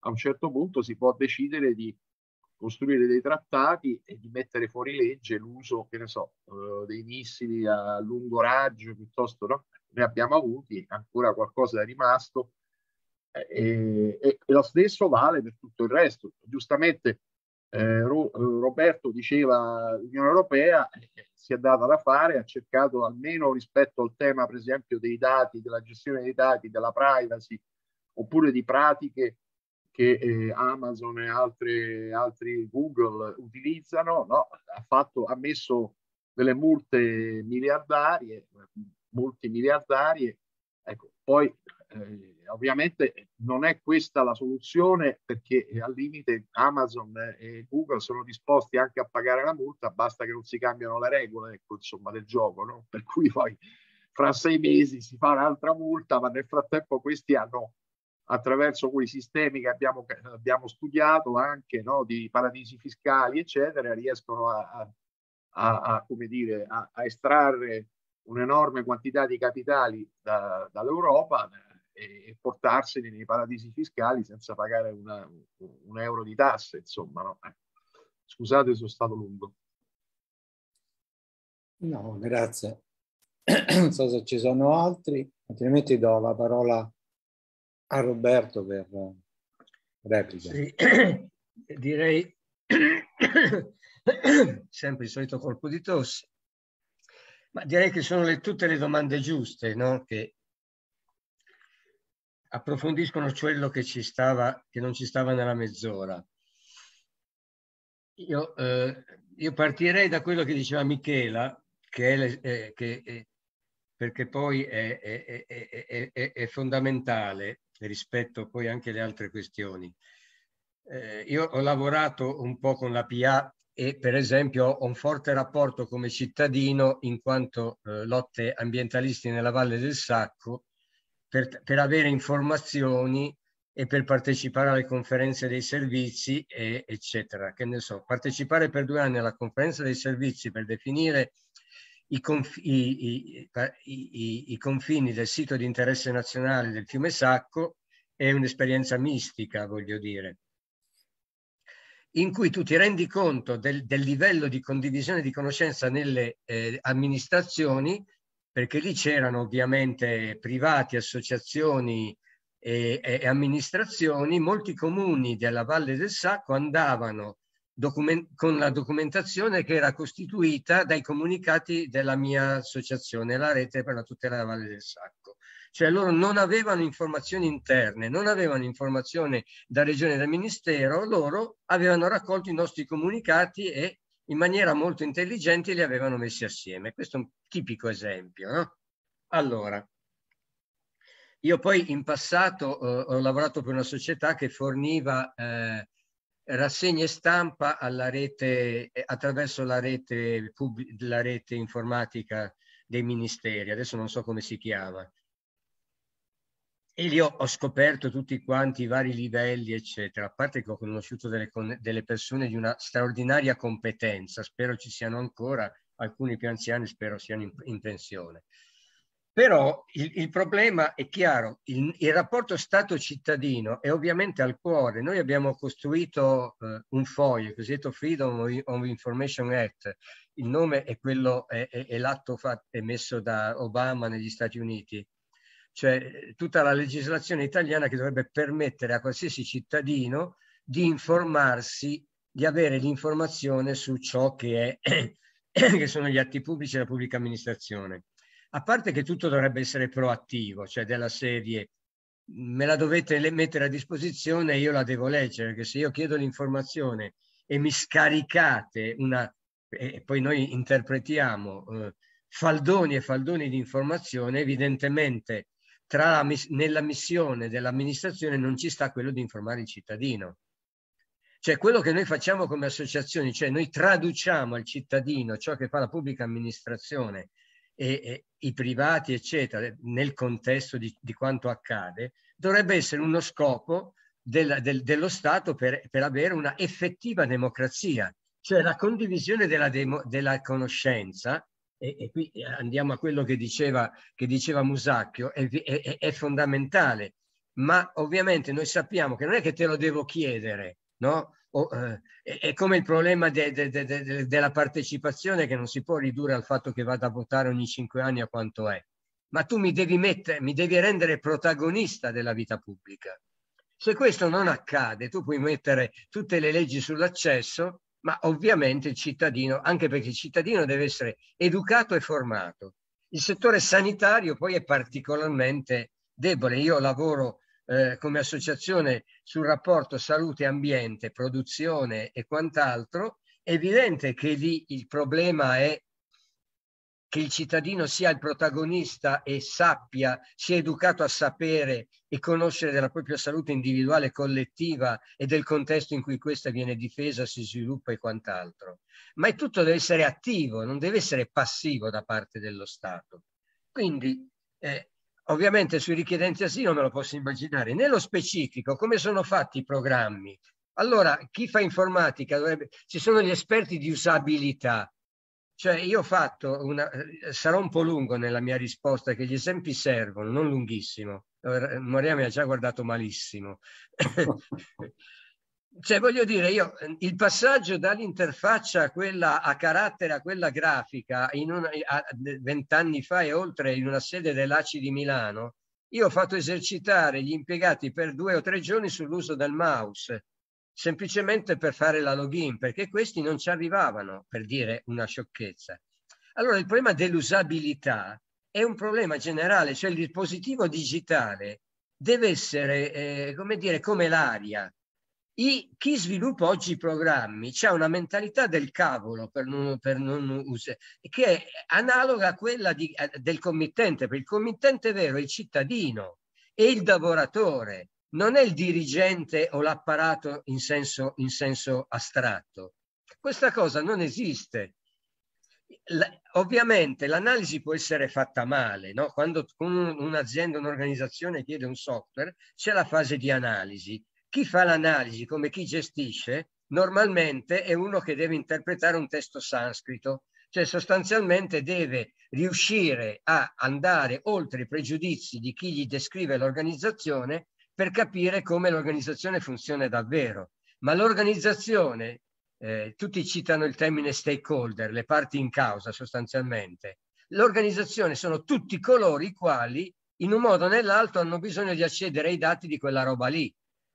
a un certo punto si può decidere di costruire dei trattati e di mettere fuori legge l'uso, che ne so, eh, dei missili a lungo raggio piuttosto, no? Ne abbiamo avuti, ancora qualcosa è rimasto eh, e, e, lo stesso vale per tutto il resto. Giustamente eh, Ro, eh, Roberto diceva che l'Unione Europea eh, si è data da fare, ha cercato almeno rispetto al tema per esempio dei dati, della gestione dei dati, della privacy oppure di pratiche che eh, Amazon e altre, altri Google utilizzano, no? ha, fatto, ha messo delle multe miliardarie, multimiliardarie. Ecco, poi eh, ovviamente non è questa la soluzione perché eh, al limite Amazon e Google sono disposti anche a pagare la multa, basta che non si cambiano le regole ecco, insomma, del gioco, no? per cui poi fra sei mesi si fa un'altra multa, ma nel frattempo questi hanno attraverso quei sistemi che abbiamo, abbiamo studiato anche no, di paradisi fiscali, eccetera, riescono a, a, a, dire, a estrarre un'enorme quantità di capitali da, dall'Europa eh, e, e, portarseli nei paradisi fiscali senza pagare una, un euro di tasse, insomma. No? Eh, scusate, sono stato lungo. No, grazie. Non so se ci sono altri, altrimenti do la parola a a Roberto per eh, replica. Sì. Direi sempre il solito colpo di tosse, ma direi che sono le, tutte le domande giuste no? che approfondiscono quello che, ci stava, che non ci stava nella mezz'ora. Io, eh, io, partirei da quello che diceva Michela, che è, le, eh, che, eh, perché poi è, è, è, è fondamentale rispetto poi anche alle altre questioni. Eh, io ho lavorato un po' con la PA e per esempio ho un forte rapporto come cittadino in quanto eh, lotte ambientalisti nella Valle del Sacco per, per, avere informazioni e per partecipare alle conferenze dei servizi e, eccetera. Che ne so, partecipare per due anni alla conferenza dei servizi per definire i, conf i, i confini del sito di interesse nazionale del fiume Sacco è un'esperienza mistica, voglio dire, in cui tu ti rendi conto del, del livello di condivisione di conoscenza nelle eh, amministrazioni, perché lì c'erano ovviamente privati, associazioni eh, e, e, amministrazioni, molti comuni della Valle del Sacco andavano con la documentazione che era costituita dai comunicati della mia associazione, la Rete per la tutela della Valle del Sacco. Cioè loro non avevano informazioni interne, non avevano informazioni da regione e dal ministero, loro avevano raccolto i nostri comunicati e in maniera molto intelligente li avevano messi assieme. Questo è un tipico esempio. No? Allora, io poi in passato eh, ho lavorato per una società che forniva eh, rassegne stampa alla rete, eh, attraverso la rete, la rete informatica dei ministeri, adesso non so come si chiama. E lì ho, ho scoperto tutti quanti i vari livelli, eccetera, a parte che ho conosciuto delle, delle persone di una straordinaria competenza, spero ci siano ancora, alcuni più anziani spero siano in, in pensione. Però il, il, problema è chiaro, il, il rapporto Stato-cittadino è ovviamente al cuore. Noi abbiamo costruito eh, un foglio, il cosiddetto Freedom of Information Act. Il nome è quello, è, è, è l'atto emesso da Obama negli Stati Uniti. Cioè tutta la legislazione italiana che dovrebbe permettere a qualsiasi cittadino di informarsi, di avere l'informazione su ciò che, è, che sono gli atti pubblici della pubblica amministrazione a parte che tutto dovrebbe essere proattivo, cioè della serie me la dovete mettere a disposizione e io la devo leggere, perché se io chiedo l'informazione e mi scaricate una, e poi noi interpretiamo eh, faldoni e faldoni di informazione, evidentemente tra la, nella missione dell'amministrazione non ci sta quello di informare il cittadino. Cioè quello che noi facciamo come associazioni, cioè noi traduciamo al cittadino ciò che fa la pubblica amministrazione e, e i privati, eccetera, nel contesto di, di, quanto accade, dovrebbe essere uno scopo del, del, dello Stato per, per, avere una effettiva democrazia, cioè la condivisione della, demo, della conoscenza. E, e, qui eh, andiamo a quello che diceva, che diceva Musacchio, è, è, è fondamentale ma ovviamente noi sappiamo che non è che te lo devo chiedere, no? Eh, è come il problema de, de, de, della partecipazione che non si può ridurre al fatto che vada a votare ogni cinque anni a quanto è, ma tu mi devi, mettere, mi devi rendere protagonista della vita pubblica. Se questo non accade, tu puoi mettere tutte le leggi sull'accesso, ma ovviamente il cittadino, anche perché il cittadino deve essere educato e formato. Il settore sanitario poi è particolarmente debole. Io lavoro eh, come associazione sul rapporto salute-ambiente, produzione e quant'altro, è evidente che lì il problema è che il cittadino sia il protagonista e sappia, sia educato a sapere e conoscere della propria salute individuale e collettiva e del contesto in cui questa viene difesa, si sviluppa e quant'altro. Ma il tutto deve essere attivo, non deve essere passivo da parte dello Stato. Quindi eh, Ovviamente sui richiedenti asilo me lo posso immaginare. Nello specifico, come sono fatti i programmi? Allora, chi fa informatica dovrebbe... Ci sono gli esperti di usabilità. Cioè, io ho fatto una... Eh, sarò un po' lungo nella mia risposta, che gli esempi servono, non lunghissimo. Eh, Moria mi ha già guardato malissimo. cioè voglio dire, io ehm, il passaggio dall'interfaccia a quella a carattere a quella grafica vent'anni fa e oltre in una sede dell'ACI di Milano, io ho fatto esercitare gli impiegati per due o tre giorni sull'uso del mouse, semplicemente per fare la login, perché questi non ci arrivavano, per dire una sciocchezza. Allora il problema dell'usabilità è un problema generale, cioè il dispositivo digitale deve essere, eh, come dire, come l'aria, i, chi sviluppa oggi i programmi ha una mentalità del cavolo per non, per non usare, che è analoga a quella di, eh, del committente, perché il committente vero è il cittadino, è il lavoratore, non è il dirigente o l'apparato in senso, in senso astratto. Questa cosa non esiste. La, ovviamente l'analisi può essere fatta male, no? quando un, un'azienda, un'organizzazione chiede un software, c'è la fase di analisi chi fa l'analisi come chi gestisce normalmente è uno che deve interpretare un testo sanscrito, cioè sostanzialmente deve riuscire a andare oltre i pregiudizi di chi gli descrive l'organizzazione per capire come l'organizzazione funziona davvero. Ma l'organizzazione, eh, tutti citano il termine stakeholder, le parti in causa sostanzialmente, l'organizzazione sono tutti coloro i quali in un modo o nell'altro hanno bisogno di accedere ai dati di quella roba lì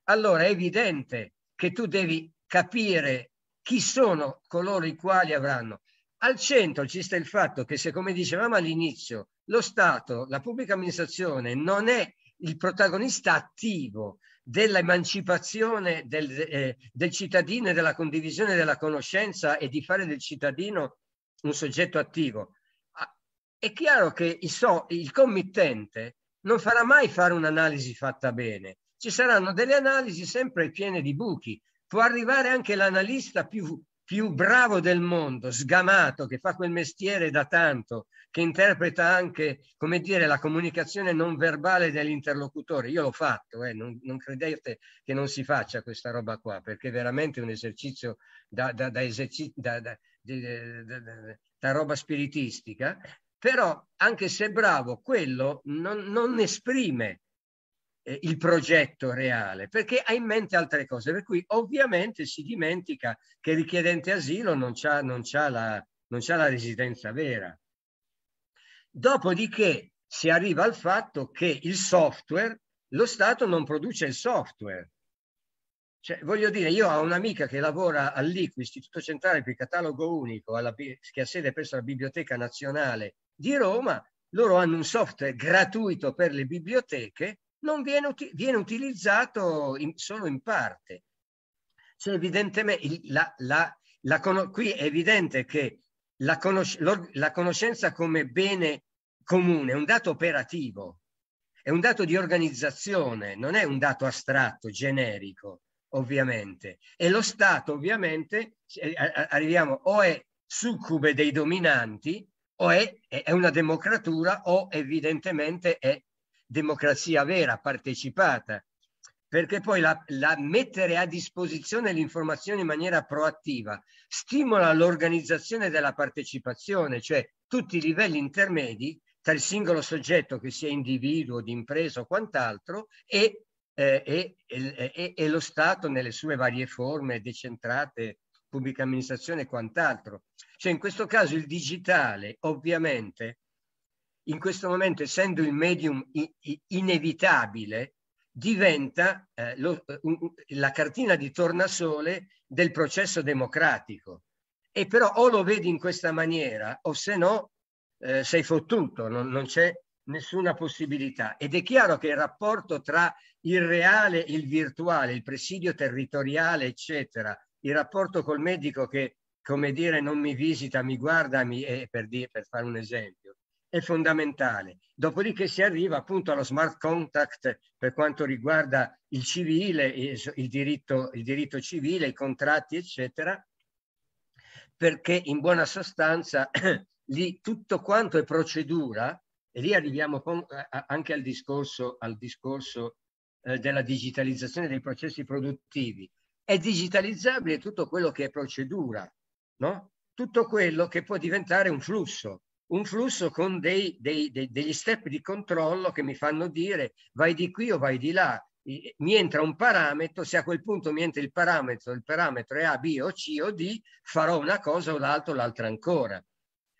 allora è evidente che tu devi capire chi sono coloro i quali avranno. Al centro ci sta il fatto che se, come dicevamo all'inizio, lo Stato, la pubblica amministrazione non è il protagonista attivo dell'emancipazione del, eh, del cittadino e della condivisione della conoscenza e di fare del cittadino un soggetto attivo. Ah, è chiaro che il, so, il committente non farà mai fare un'analisi fatta bene, ci saranno delle analisi sempre piene di buchi. Può arrivare anche l'analista più, più bravo del mondo, sgamato, che fa quel mestiere da tanto, che interpreta anche, come dire, la comunicazione non verbale dell'interlocutore. Io l'ho fatto, eh, non, non, credete che non si faccia questa roba qua, perché è veramente un esercizio da, da, da, eserci, da, da eh, roba spiritistica. Però, anche se bravo, quello non, non esprime eh, il progetto reale, perché ha in mente altre cose, per cui ovviamente si dimentica che il richiedente asilo non ha non c'ha la, non c'ha la residenza vera. Dopodiché si arriva al fatto che il software, lo Stato non produce il software. Cioè, voglio dire, io ho un'amica che lavora all'IQ, Istituto Centrale per il Catalogo Unico, alla, che ha sede presso la Biblioteca Nazionale di Roma. Loro hanno un software gratuito per le biblioteche non viene, uti viene utilizzato in, solo in parte. Cioè, evidentemente, il, la, la, la qui è evidente che la, conosc la conoscenza come bene comune è un dato operativo, è un dato di organizzazione, non è un dato astratto, generico, ovviamente. E lo Stato, ovviamente, eh, arriviamo o è succube dei dominanti, o è, è una democratura, o evidentemente è democrazia vera, partecipata, perché poi la, la mettere a disposizione l'informazione in maniera proattiva stimola l'organizzazione della partecipazione, cioè tutti i livelli intermedi tra il singolo soggetto, che sia individuo, d'impresa o quant'altro, e, eh, e, e, e, lo Stato nelle sue varie forme decentrate, pubblica amministrazione e quant'altro. Cioè in questo caso il digitale ovviamente in questo momento, essendo il medium inevitabile, diventa eh, lo, eh, la cartina di tornasole del processo democratico. E però o lo vedi in questa maniera o se no eh, sei fottuto, non, non c'è nessuna possibilità. Ed è chiaro che il rapporto tra il reale e il virtuale, il presidio territoriale, eccetera, il rapporto col medico che, come dire, non mi visita, mi guarda, mi, eh, per, dire, per fare un esempio, è fondamentale. Dopodiché si arriva appunto allo smart contract per quanto riguarda il civile, il diritto, il diritto civile, i contratti, eccetera, perché in buona sostanza lì tutto quanto è procedura, e lì arriviamo anche al discorso, al discorso eh, della digitalizzazione dei processi produttivi. È digitalizzabile tutto quello che è procedura, no? tutto quello che può diventare un flusso un flusso con dei, dei, dei, degli step di controllo che mi fanno dire vai di qui o vai di là, mi entra un parametro, se a quel punto mi entra il parametro, il parametro è A, B o C o D, farò una cosa o l'altra o l'altra ancora.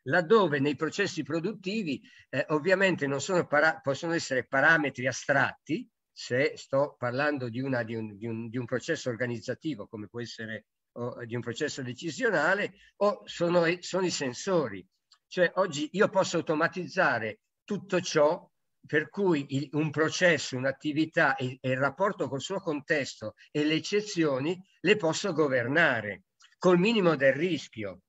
Laddove nei processi produttivi eh, ovviamente non sono possono essere parametri astratti, se sto parlando di, una, di, un, di, un, di un processo organizzativo come può essere o di un processo decisionale o sono, sono, i sensori. Cioè oggi io posso automatizzare tutto ciò per cui il, un processo, un'attività e, e il rapporto col suo contesto e le eccezioni le posso governare col minimo del rischio.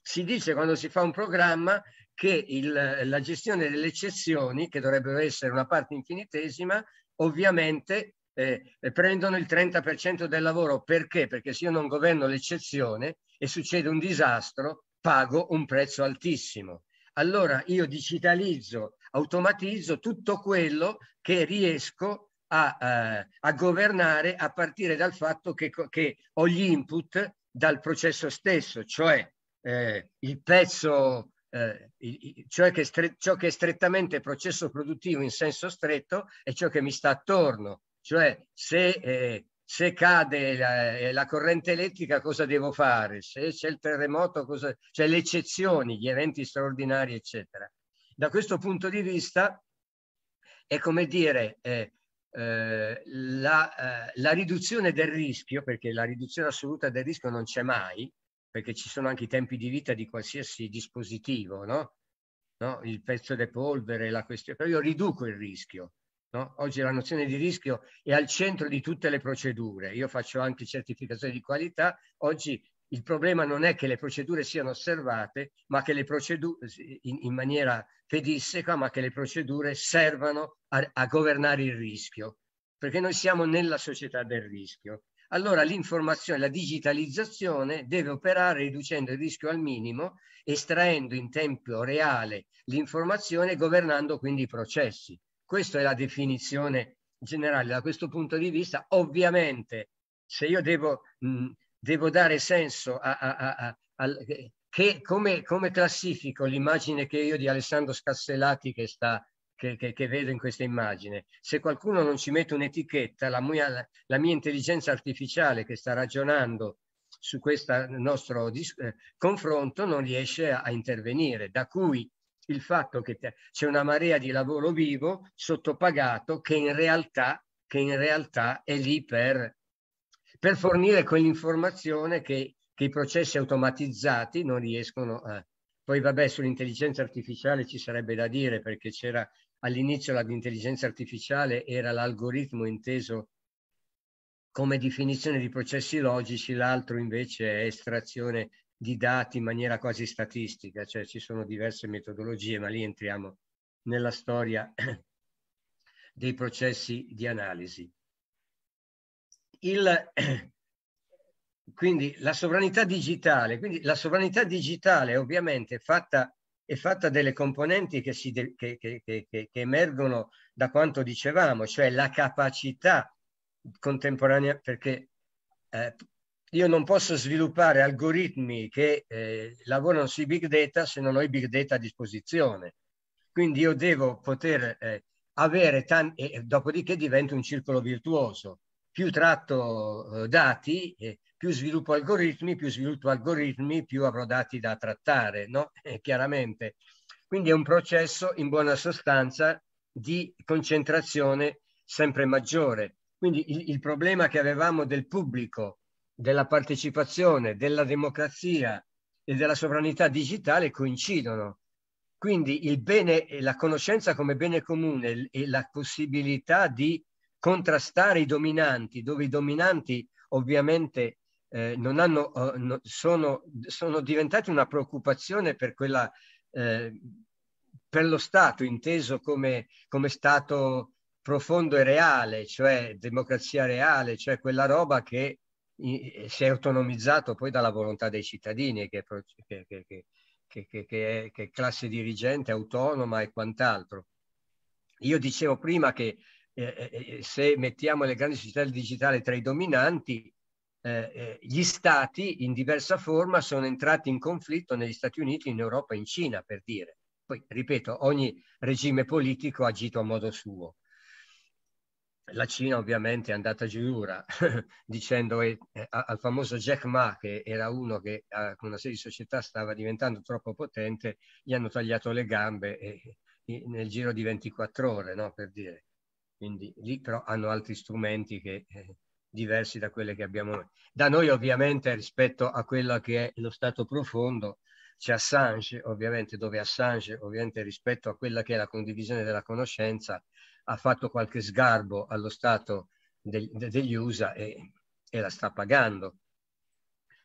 Si dice quando si fa un programma che il, la gestione delle eccezioni, che dovrebbero essere una parte infinitesima, ovviamente eh, prendono il 30% del lavoro. Perché? Perché se io non governo l'eccezione e succede un disastro, pago un prezzo altissimo. Allora io digitalizzo, automatizzo tutto quello che riesco a, a, eh, a governare a partire dal fatto che, che, ho gli input dal processo stesso, cioè eh, il pezzo eh, cioè che ciò che è strettamente processo produttivo in senso stretto è ciò che mi sta attorno, cioè se eh, se cade la, eh, la, corrente elettrica cosa devo fare, se c'è il terremoto, cosa... cioè le eccezioni, gli eventi straordinari, eccetera. Da questo punto di vista è come dire eh, eh, la, eh, la, riduzione del rischio, perché la riduzione assoluta del rischio non c'è mai, perché ci sono anche i tempi di vita di qualsiasi dispositivo, no? no? Il pezzo di polvere, la questione, però io riduco il rischio No? Oggi la nozione di rischio è al centro di tutte le procedure. Io faccio anche certificazione di qualità. Oggi il problema non è che le procedure siano osservate, ma che le procedure, in, in maniera pedisseca, ma che le procedure servano a, a governare il rischio, perché noi siamo nella società del rischio. Allora l'informazione, la digitalizzazione deve operare riducendo il rischio al minimo, estraendo in tempo reale l'informazione e governando quindi i processi. Questa è la definizione generale da questo punto di vista. Ovviamente, se io devo, mh, mm, devo dare senso a, a, a, a che, come, come, classifico l'immagine che io di Alessandro Scassellati che, sta, che, che, che, vedo in questa immagine, se qualcuno non ci mette un'etichetta, la mia, la mia intelligenza artificiale che sta ragionando su questo nostro eh, confronto non riesce a, a intervenire, da cui il fatto che c'è una marea di lavoro vivo, sottopagato, che in realtà, che in realtà è lì per, per fornire quell'informazione che, che, i processi automatizzati non riescono a... Poi vabbè, sull'intelligenza artificiale ci sarebbe da dire perché c'era all'inizio l'intelligenza artificiale era l'algoritmo inteso come definizione di processi logici, l'altro invece è estrazione di dati in maniera quasi statistica, cioè ci sono diverse metodologie, ma lì entriamo nella storia dei processi di analisi. Il, quindi la sovranità digitale, quindi la sovranità digitale ovviamente è fatta, è fatta delle componenti che, si de, che, che, che, che emergono da quanto dicevamo, cioè la capacità contemporanea, perché eh, io non posso sviluppare algoritmi che eh, lavorano sui big data se non ho i big data a disposizione. Quindi io devo poter eh, avere tanti, e dopodiché divento un circolo virtuoso. Più tratto eh, dati, eh, più sviluppo algoritmi, più sviluppo algoritmi, più avrò dati da trattare, no? Eh, chiaramente. Quindi è un processo in buona sostanza di concentrazione sempre maggiore. Quindi il, il problema che avevamo del pubblico della partecipazione, della democrazia e della sovranità digitale coincidono. Quindi il bene, la conoscenza come bene comune e la possibilità di contrastare i dominanti, dove i dominanti ovviamente eh, hanno, eh, no, sono, sono, diventati una preoccupazione per, quella, eh, per lo Stato inteso come, come, Stato profondo e reale, cioè democrazia reale, cioè quella roba che si è autonomizzato poi dalla volontà dei cittadini, che, che, che, che è, classe dirigente autonoma e quant'altro. Io dicevo prima che eh, eh, eh se mettiamo le grandi società del digitale tra i dominanti, eh, eh, gli stati in diversa forma sono entrati in conflitto negli Stati Uniti, in Europa, in Cina, per dire. Poi, ripeto, ogni regime politico ha agito a modo suo la Cina ovviamente è andata giura dicendo eh, eh al famoso Jack Ma, che era uno che eh, con una serie di società stava diventando troppo potente, gli hanno tagliato le gambe e, e, nel giro di 24 ore, no? per dire. Quindi lì però hanno altri strumenti che, eh, diversi da quelli che abbiamo noi. Da noi ovviamente rispetto a quello che è lo stato profondo, c'è Assange, ovviamente, dove Assange, ovviamente rispetto a quella che è la condivisione della conoscenza, ha fatto qualche sgarbo allo Stato de, de, degli USA e, e, la sta pagando.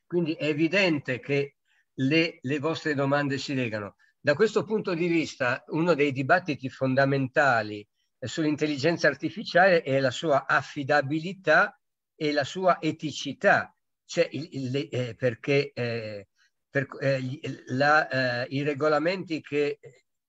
Quindi è evidente che le, le vostre domande si legano. Da questo punto di vista, uno dei dibattiti fondamentali sull'intelligenza artificiale è la sua affidabilità e la sua eticità, cioè il, il, eh, perché eh, per, eh, la, eh, i regolamenti che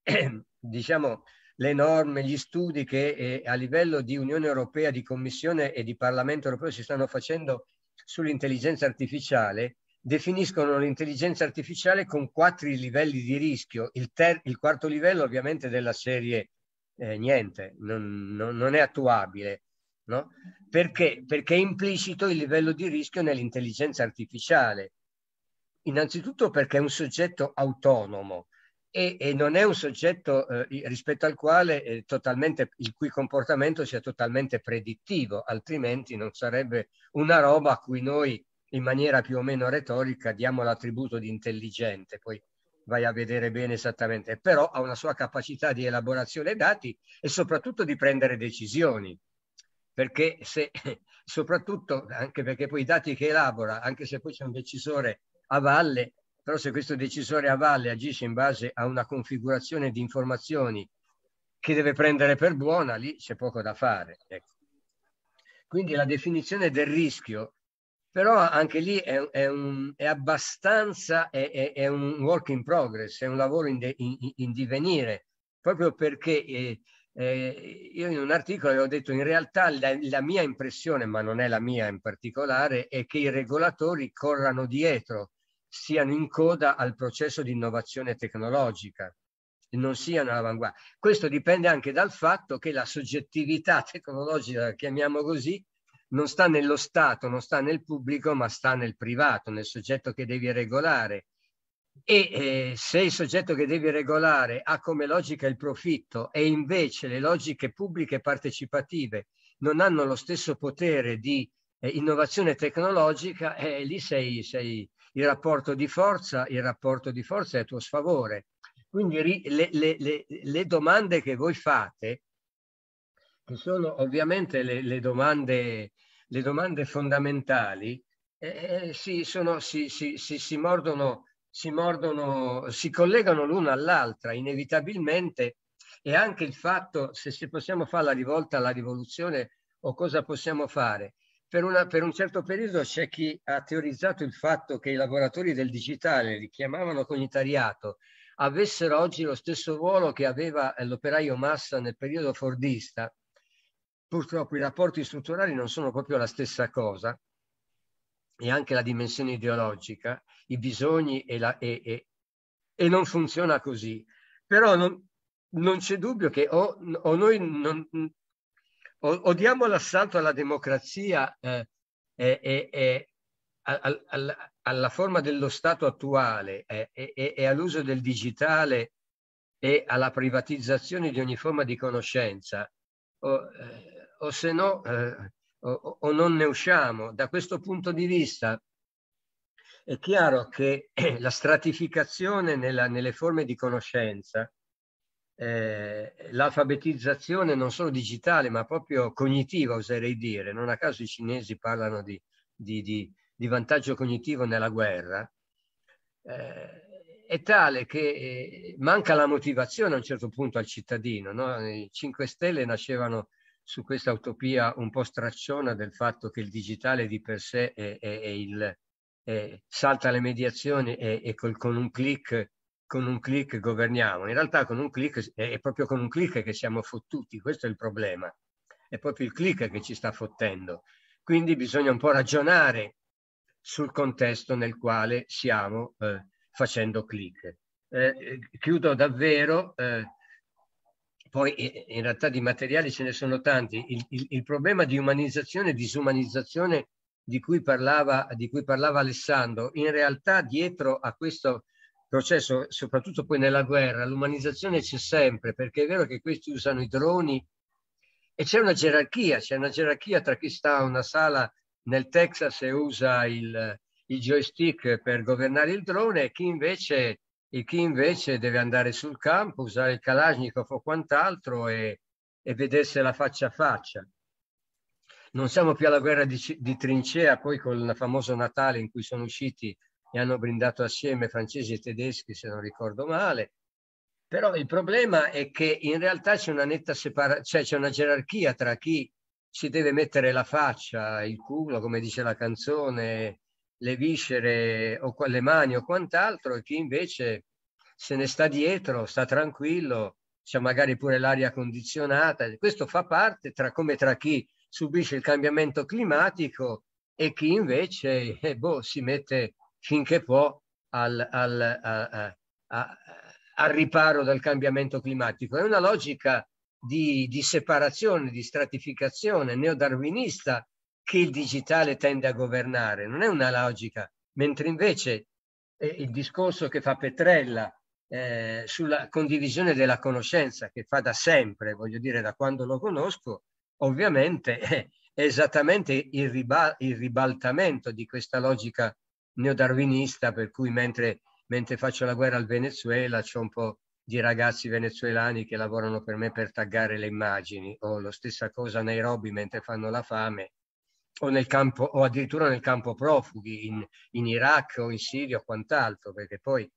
diciamo le norme, gli studi che eh, a livello di Unione Europea, di Commissione e di Parlamento Europeo si stanno facendo sull'intelligenza artificiale, definiscono l'intelligenza artificiale con quattro livelli di rischio. Il, il quarto livello ovviamente della serie eh, niente, non, non, non, è attuabile. No? Perché? Perché è implicito il livello di rischio nell'intelligenza artificiale. Innanzitutto perché è un soggetto autonomo, e, e non è un soggetto eh, rispetto al quale eh, il cui comportamento sia totalmente predittivo, altrimenti non sarebbe una roba a cui noi in maniera più o meno retorica diamo l'attributo di intelligente, poi vai a vedere bene esattamente, però ha una sua capacità di elaborazione dati e soprattutto di prendere decisioni, perché se, soprattutto anche perché poi i dati che elabora, anche se poi c'è un decisore a valle, però se questo decisore a valle agisce in base a una configurazione di informazioni che deve prendere per buona, lì c'è poco da fare. Ecco. Quindi la definizione del rischio, però anche lì è, è, un, è abbastanza, è, è, un work in progress, è un lavoro in, de, in, in divenire, proprio perché eh, eh, io in un articolo avevo detto in realtà la, la mia impressione, ma non è la mia in particolare, è che i regolatori corrano dietro siano in coda al processo di innovazione tecnologica e non siano all'avanguardia. Questo dipende anche dal fatto che la soggettività tecnologica, chiamiamo così, non sta nello Stato, non sta nel pubblico, ma sta nel privato, nel soggetto che devi regolare. E eh, se il soggetto che devi regolare ha come logica il profitto e invece le logiche pubbliche partecipative non hanno lo stesso potere di eh, innovazione tecnologica, eh, lì sei, sei, il rapporto di forza, il rapporto di forza è a tuo sfavore. Quindi le, le, le, le domande che voi fate, che sono ovviamente le, domande, le domande fondamentali, eh, eh si, sono, si, si, si, mordono, si mordono, si collegano l'una all'altra inevitabilmente e anche il fatto se, se possiamo fare la rivolta alla rivoluzione o cosa possiamo fare per, una, per, un certo periodo c'è chi ha teorizzato il fatto che i lavoratori del digitale, li chiamavano cognitariato, avessero oggi lo stesso ruolo che aveva eh, l'operaio Massa nel periodo fordista. Purtroppo i rapporti strutturali non sono proprio la stessa cosa e anche la dimensione ideologica, i bisogni e, la, e, e, e non funziona così. Però non, non c'è dubbio che o, o noi non, odiamo l'assalto alla democrazia eh, e, e, al, al, alla forma dello Stato attuale eh, e, e all'uso del digitale e alla privatizzazione di ogni forma di conoscenza, o, eh, o se no, eh, o, o, non ne usciamo. Da questo punto di vista è chiaro che la stratificazione nella, nelle forme di conoscenza eh, l'alfabetizzazione non solo digitale ma proprio cognitiva oserei dire, non a caso i cinesi parlano di, di, di, di vantaggio cognitivo nella guerra, eh, è tale che eh, manca la motivazione a un certo punto al cittadino. No? I 5 Stelle nascevano su questa utopia un po' stracciona del fatto che il digitale di per sé è, è, è il, è, salta le mediazioni e, col, con un clic con un clic governiamo, in realtà con un clic è proprio con un clic che siamo fottuti, questo è il problema, è proprio il clic che ci sta fottendo. Quindi bisogna un po' ragionare sul contesto nel quale siamo eh, facendo clic. Eh, eh chiudo davvero, eh, poi eh, in realtà di materiali ce ne sono tanti, il, il, il problema di umanizzazione e disumanizzazione di cui, parlava, di cui parlava Alessandro, in realtà dietro a questo processo, soprattutto poi nella guerra, l'umanizzazione c'è sempre, perché è vero che questi usano i droni e c'è una gerarchia, c'è una gerarchia tra chi sta a una sala nel Texas e usa il, il joystick per governare il drone e chi invece, e chi invece deve andare sul campo, usare il Kalashnikov o quant'altro e, e vedersela faccia a faccia. Non siamo più alla guerra di, di trincea, poi con il famoso Natale in cui sono usciti e hanno brindato assieme francesi e tedeschi, se non ricordo male. Però il problema è che in realtà c'è una netta separazione, cioè c'è una gerarchia tra chi si deve mettere la faccia, il culo, come dice la canzone, le viscere o le mani o quant'altro, e chi invece se ne sta dietro, sta tranquillo, c'è magari pure l'aria condizionata. Questo fa parte tra come tra chi subisce il cambiamento climatico e chi invece eh, boh, si mette finché può al, al, a, a, al riparo dal cambiamento climatico. È una logica di, di separazione, di stratificazione neodarwinista che il digitale tende a governare, non è una logica, mentre invece eh, il discorso che fa Petrella eh, sulla condivisione della conoscenza, che fa da sempre, voglio dire da quando lo conosco, ovviamente è esattamente il, riba il ribaltamento di questa logica neodarwinista, per cui mentre, mentre faccio la guerra al Venezuela c'è un po' di ragazzi venezuelani che lavorano per me per taggare le immagini, o la stessa cosa a Nairobi mentre fanno la fame, o, nel campo, o addirittura nel campo profughi, in, in Iraq o in Siria o quant'altro, perché poi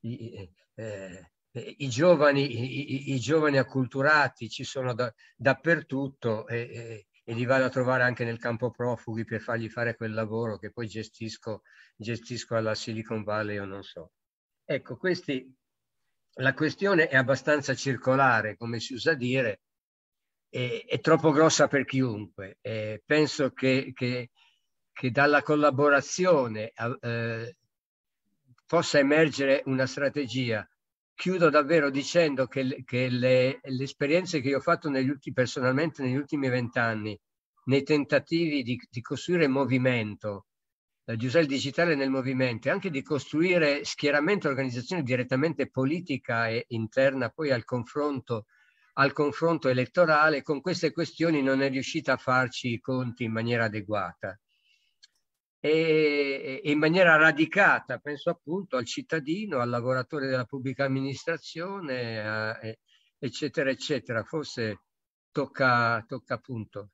i, eh, eh, i, giovani, i, i, giovani, acculturati ci sono da, dappertutto e, e li vado a trovare anche nel campo profughi per fargli fare quel lavoro che poi gestisco, gestisco alla Silicon Valley o non so. Ecco, questi, la questione è abbastanza circolare, come si usa dire, è, è troppo grossa per chiunque. Eh, penso che, che, che, dalla collaborazione eh, possa emergere una strategia chiudo davvero dicendo che, che le, le, esperienze che io ho fatto negli ultimi, personalmente negli ultimi vent'anni, nei tentativi di, di costruire movimento, eh, di usare il digitale nel movimento e anche di costruire schieramento organizzazione direttamente politica e interna poi al confronto, al confronto elettorale, con queste questioni non è riuscita a farci i conti in maniera adeguata e, in maniera radicata, penso appunto al cittadino, al lavoratore della pubblica amministrazione, a, eccetera, eccetera. Forse tocca, tocca appunto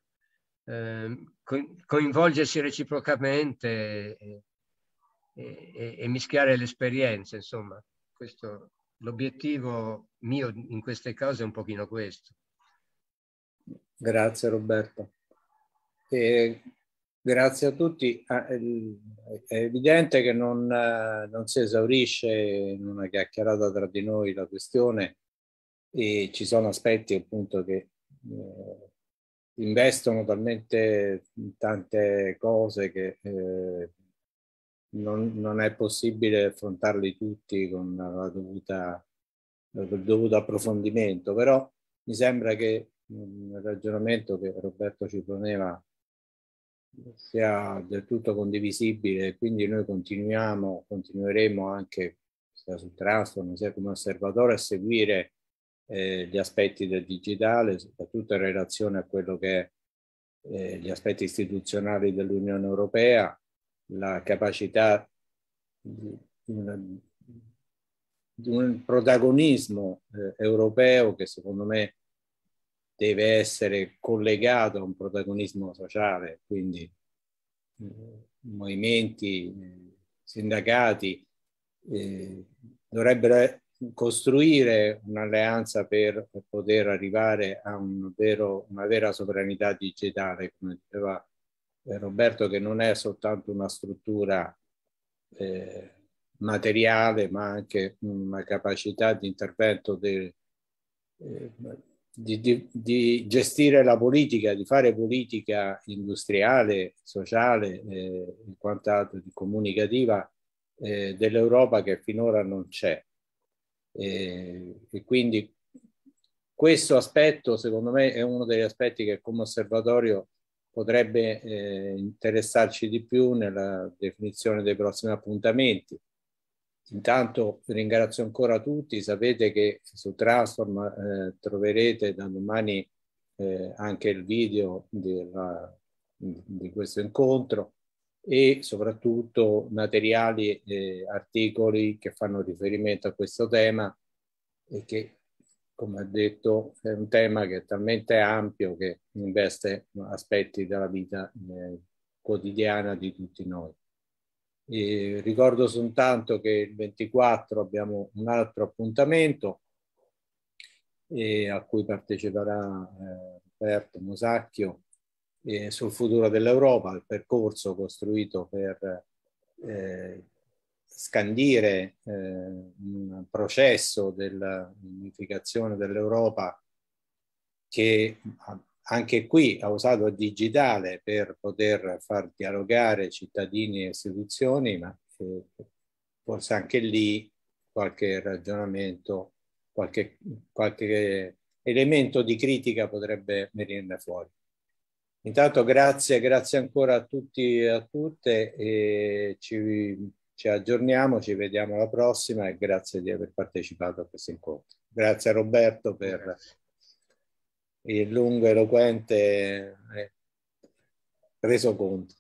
eh, coinvolgersi reciprocamente e, e, e, mischiare le esperienze, insomma. Questo, l'obiettivo mio in queste cose è un pochino questo. Grazie Roberto. E Grazie a tutti. Ah, è evidente che non, eh, non, si esaurisce in una chiacchierata tra di noi la questione e ci sono aspetti appunto che eh, investono talmente tante cose che eh, non, non, è possibile affrontarli tutti con la dovuta, il dovuto approfondimento, però mi sembra che mm, il ragionamento che Roberto ci poneva sia del tutto condivisibile, quindi noi continuiamo, continueremo anche sia sul Transform sia come osservatore a seguire eh, gli aspetti del digitale, soprattutto in relazione a quello che è eh, gli aspetti istituzionali dell'Unione Europea, la capacità di, una, di un protagonismo eh, europeo che secondo me deve essere collegato a un protagonismo sociale, quindi eh, movimenti, eh, sindacati eh, dovrebbero eh, costruire un'alleanza per, per, poter arrivare a un vero, una vera sovranità digitale, come diceva eh, Roberto, che non è soltanto una struttura eh, materiale, ma anche una capacità di intervento del, di, di, di, gestire la politica, di fare politica industriale, sociale eh, e quant'altro, comunicativa eh, dell'Europa che finora non c'è. Eh, e quindi questo aspetto, secondo me, è uno degli aspetti che come osservatorio potrebbe eh, interessarci di più nella definizione dei prossimi appuntamenti. Intanto ringrazio ancora tutti, sapete che su Transform eh, troverete da domani eh, anche il video della, di questo incontro e soprattutto materiali e articoli che fanno riferimento a questo tema e che, come ho detto, è un tema che è talmente ampio che investe aspetti della vita eh, quotidiana di tutti noi. Eh, ricordo soltanto che il 24 abbiamo un altro appuntamento eh, a cui parteciperà eh, Roberto Musacchio eh, sul futuro dell'Europa, il percorso costruito per eh, scandire eh, un processo dell'unificazione dell'Europa che anche qui ha usato il digitale per poter far dialogare cittadini e istituzioni, ma eh, forse anche lì qualche ragionamento, qualche, qualche elemento di critica potrebbe venirne fuori. Intanto grazie, grazie ancora a tutti e a tutte e ci, ci, aggiorniamo, ci vediamo alla prossima e grazie di aver partecipato a questo incontro. Grazie a Roberto per il lungo, eloquente eh, resoconto.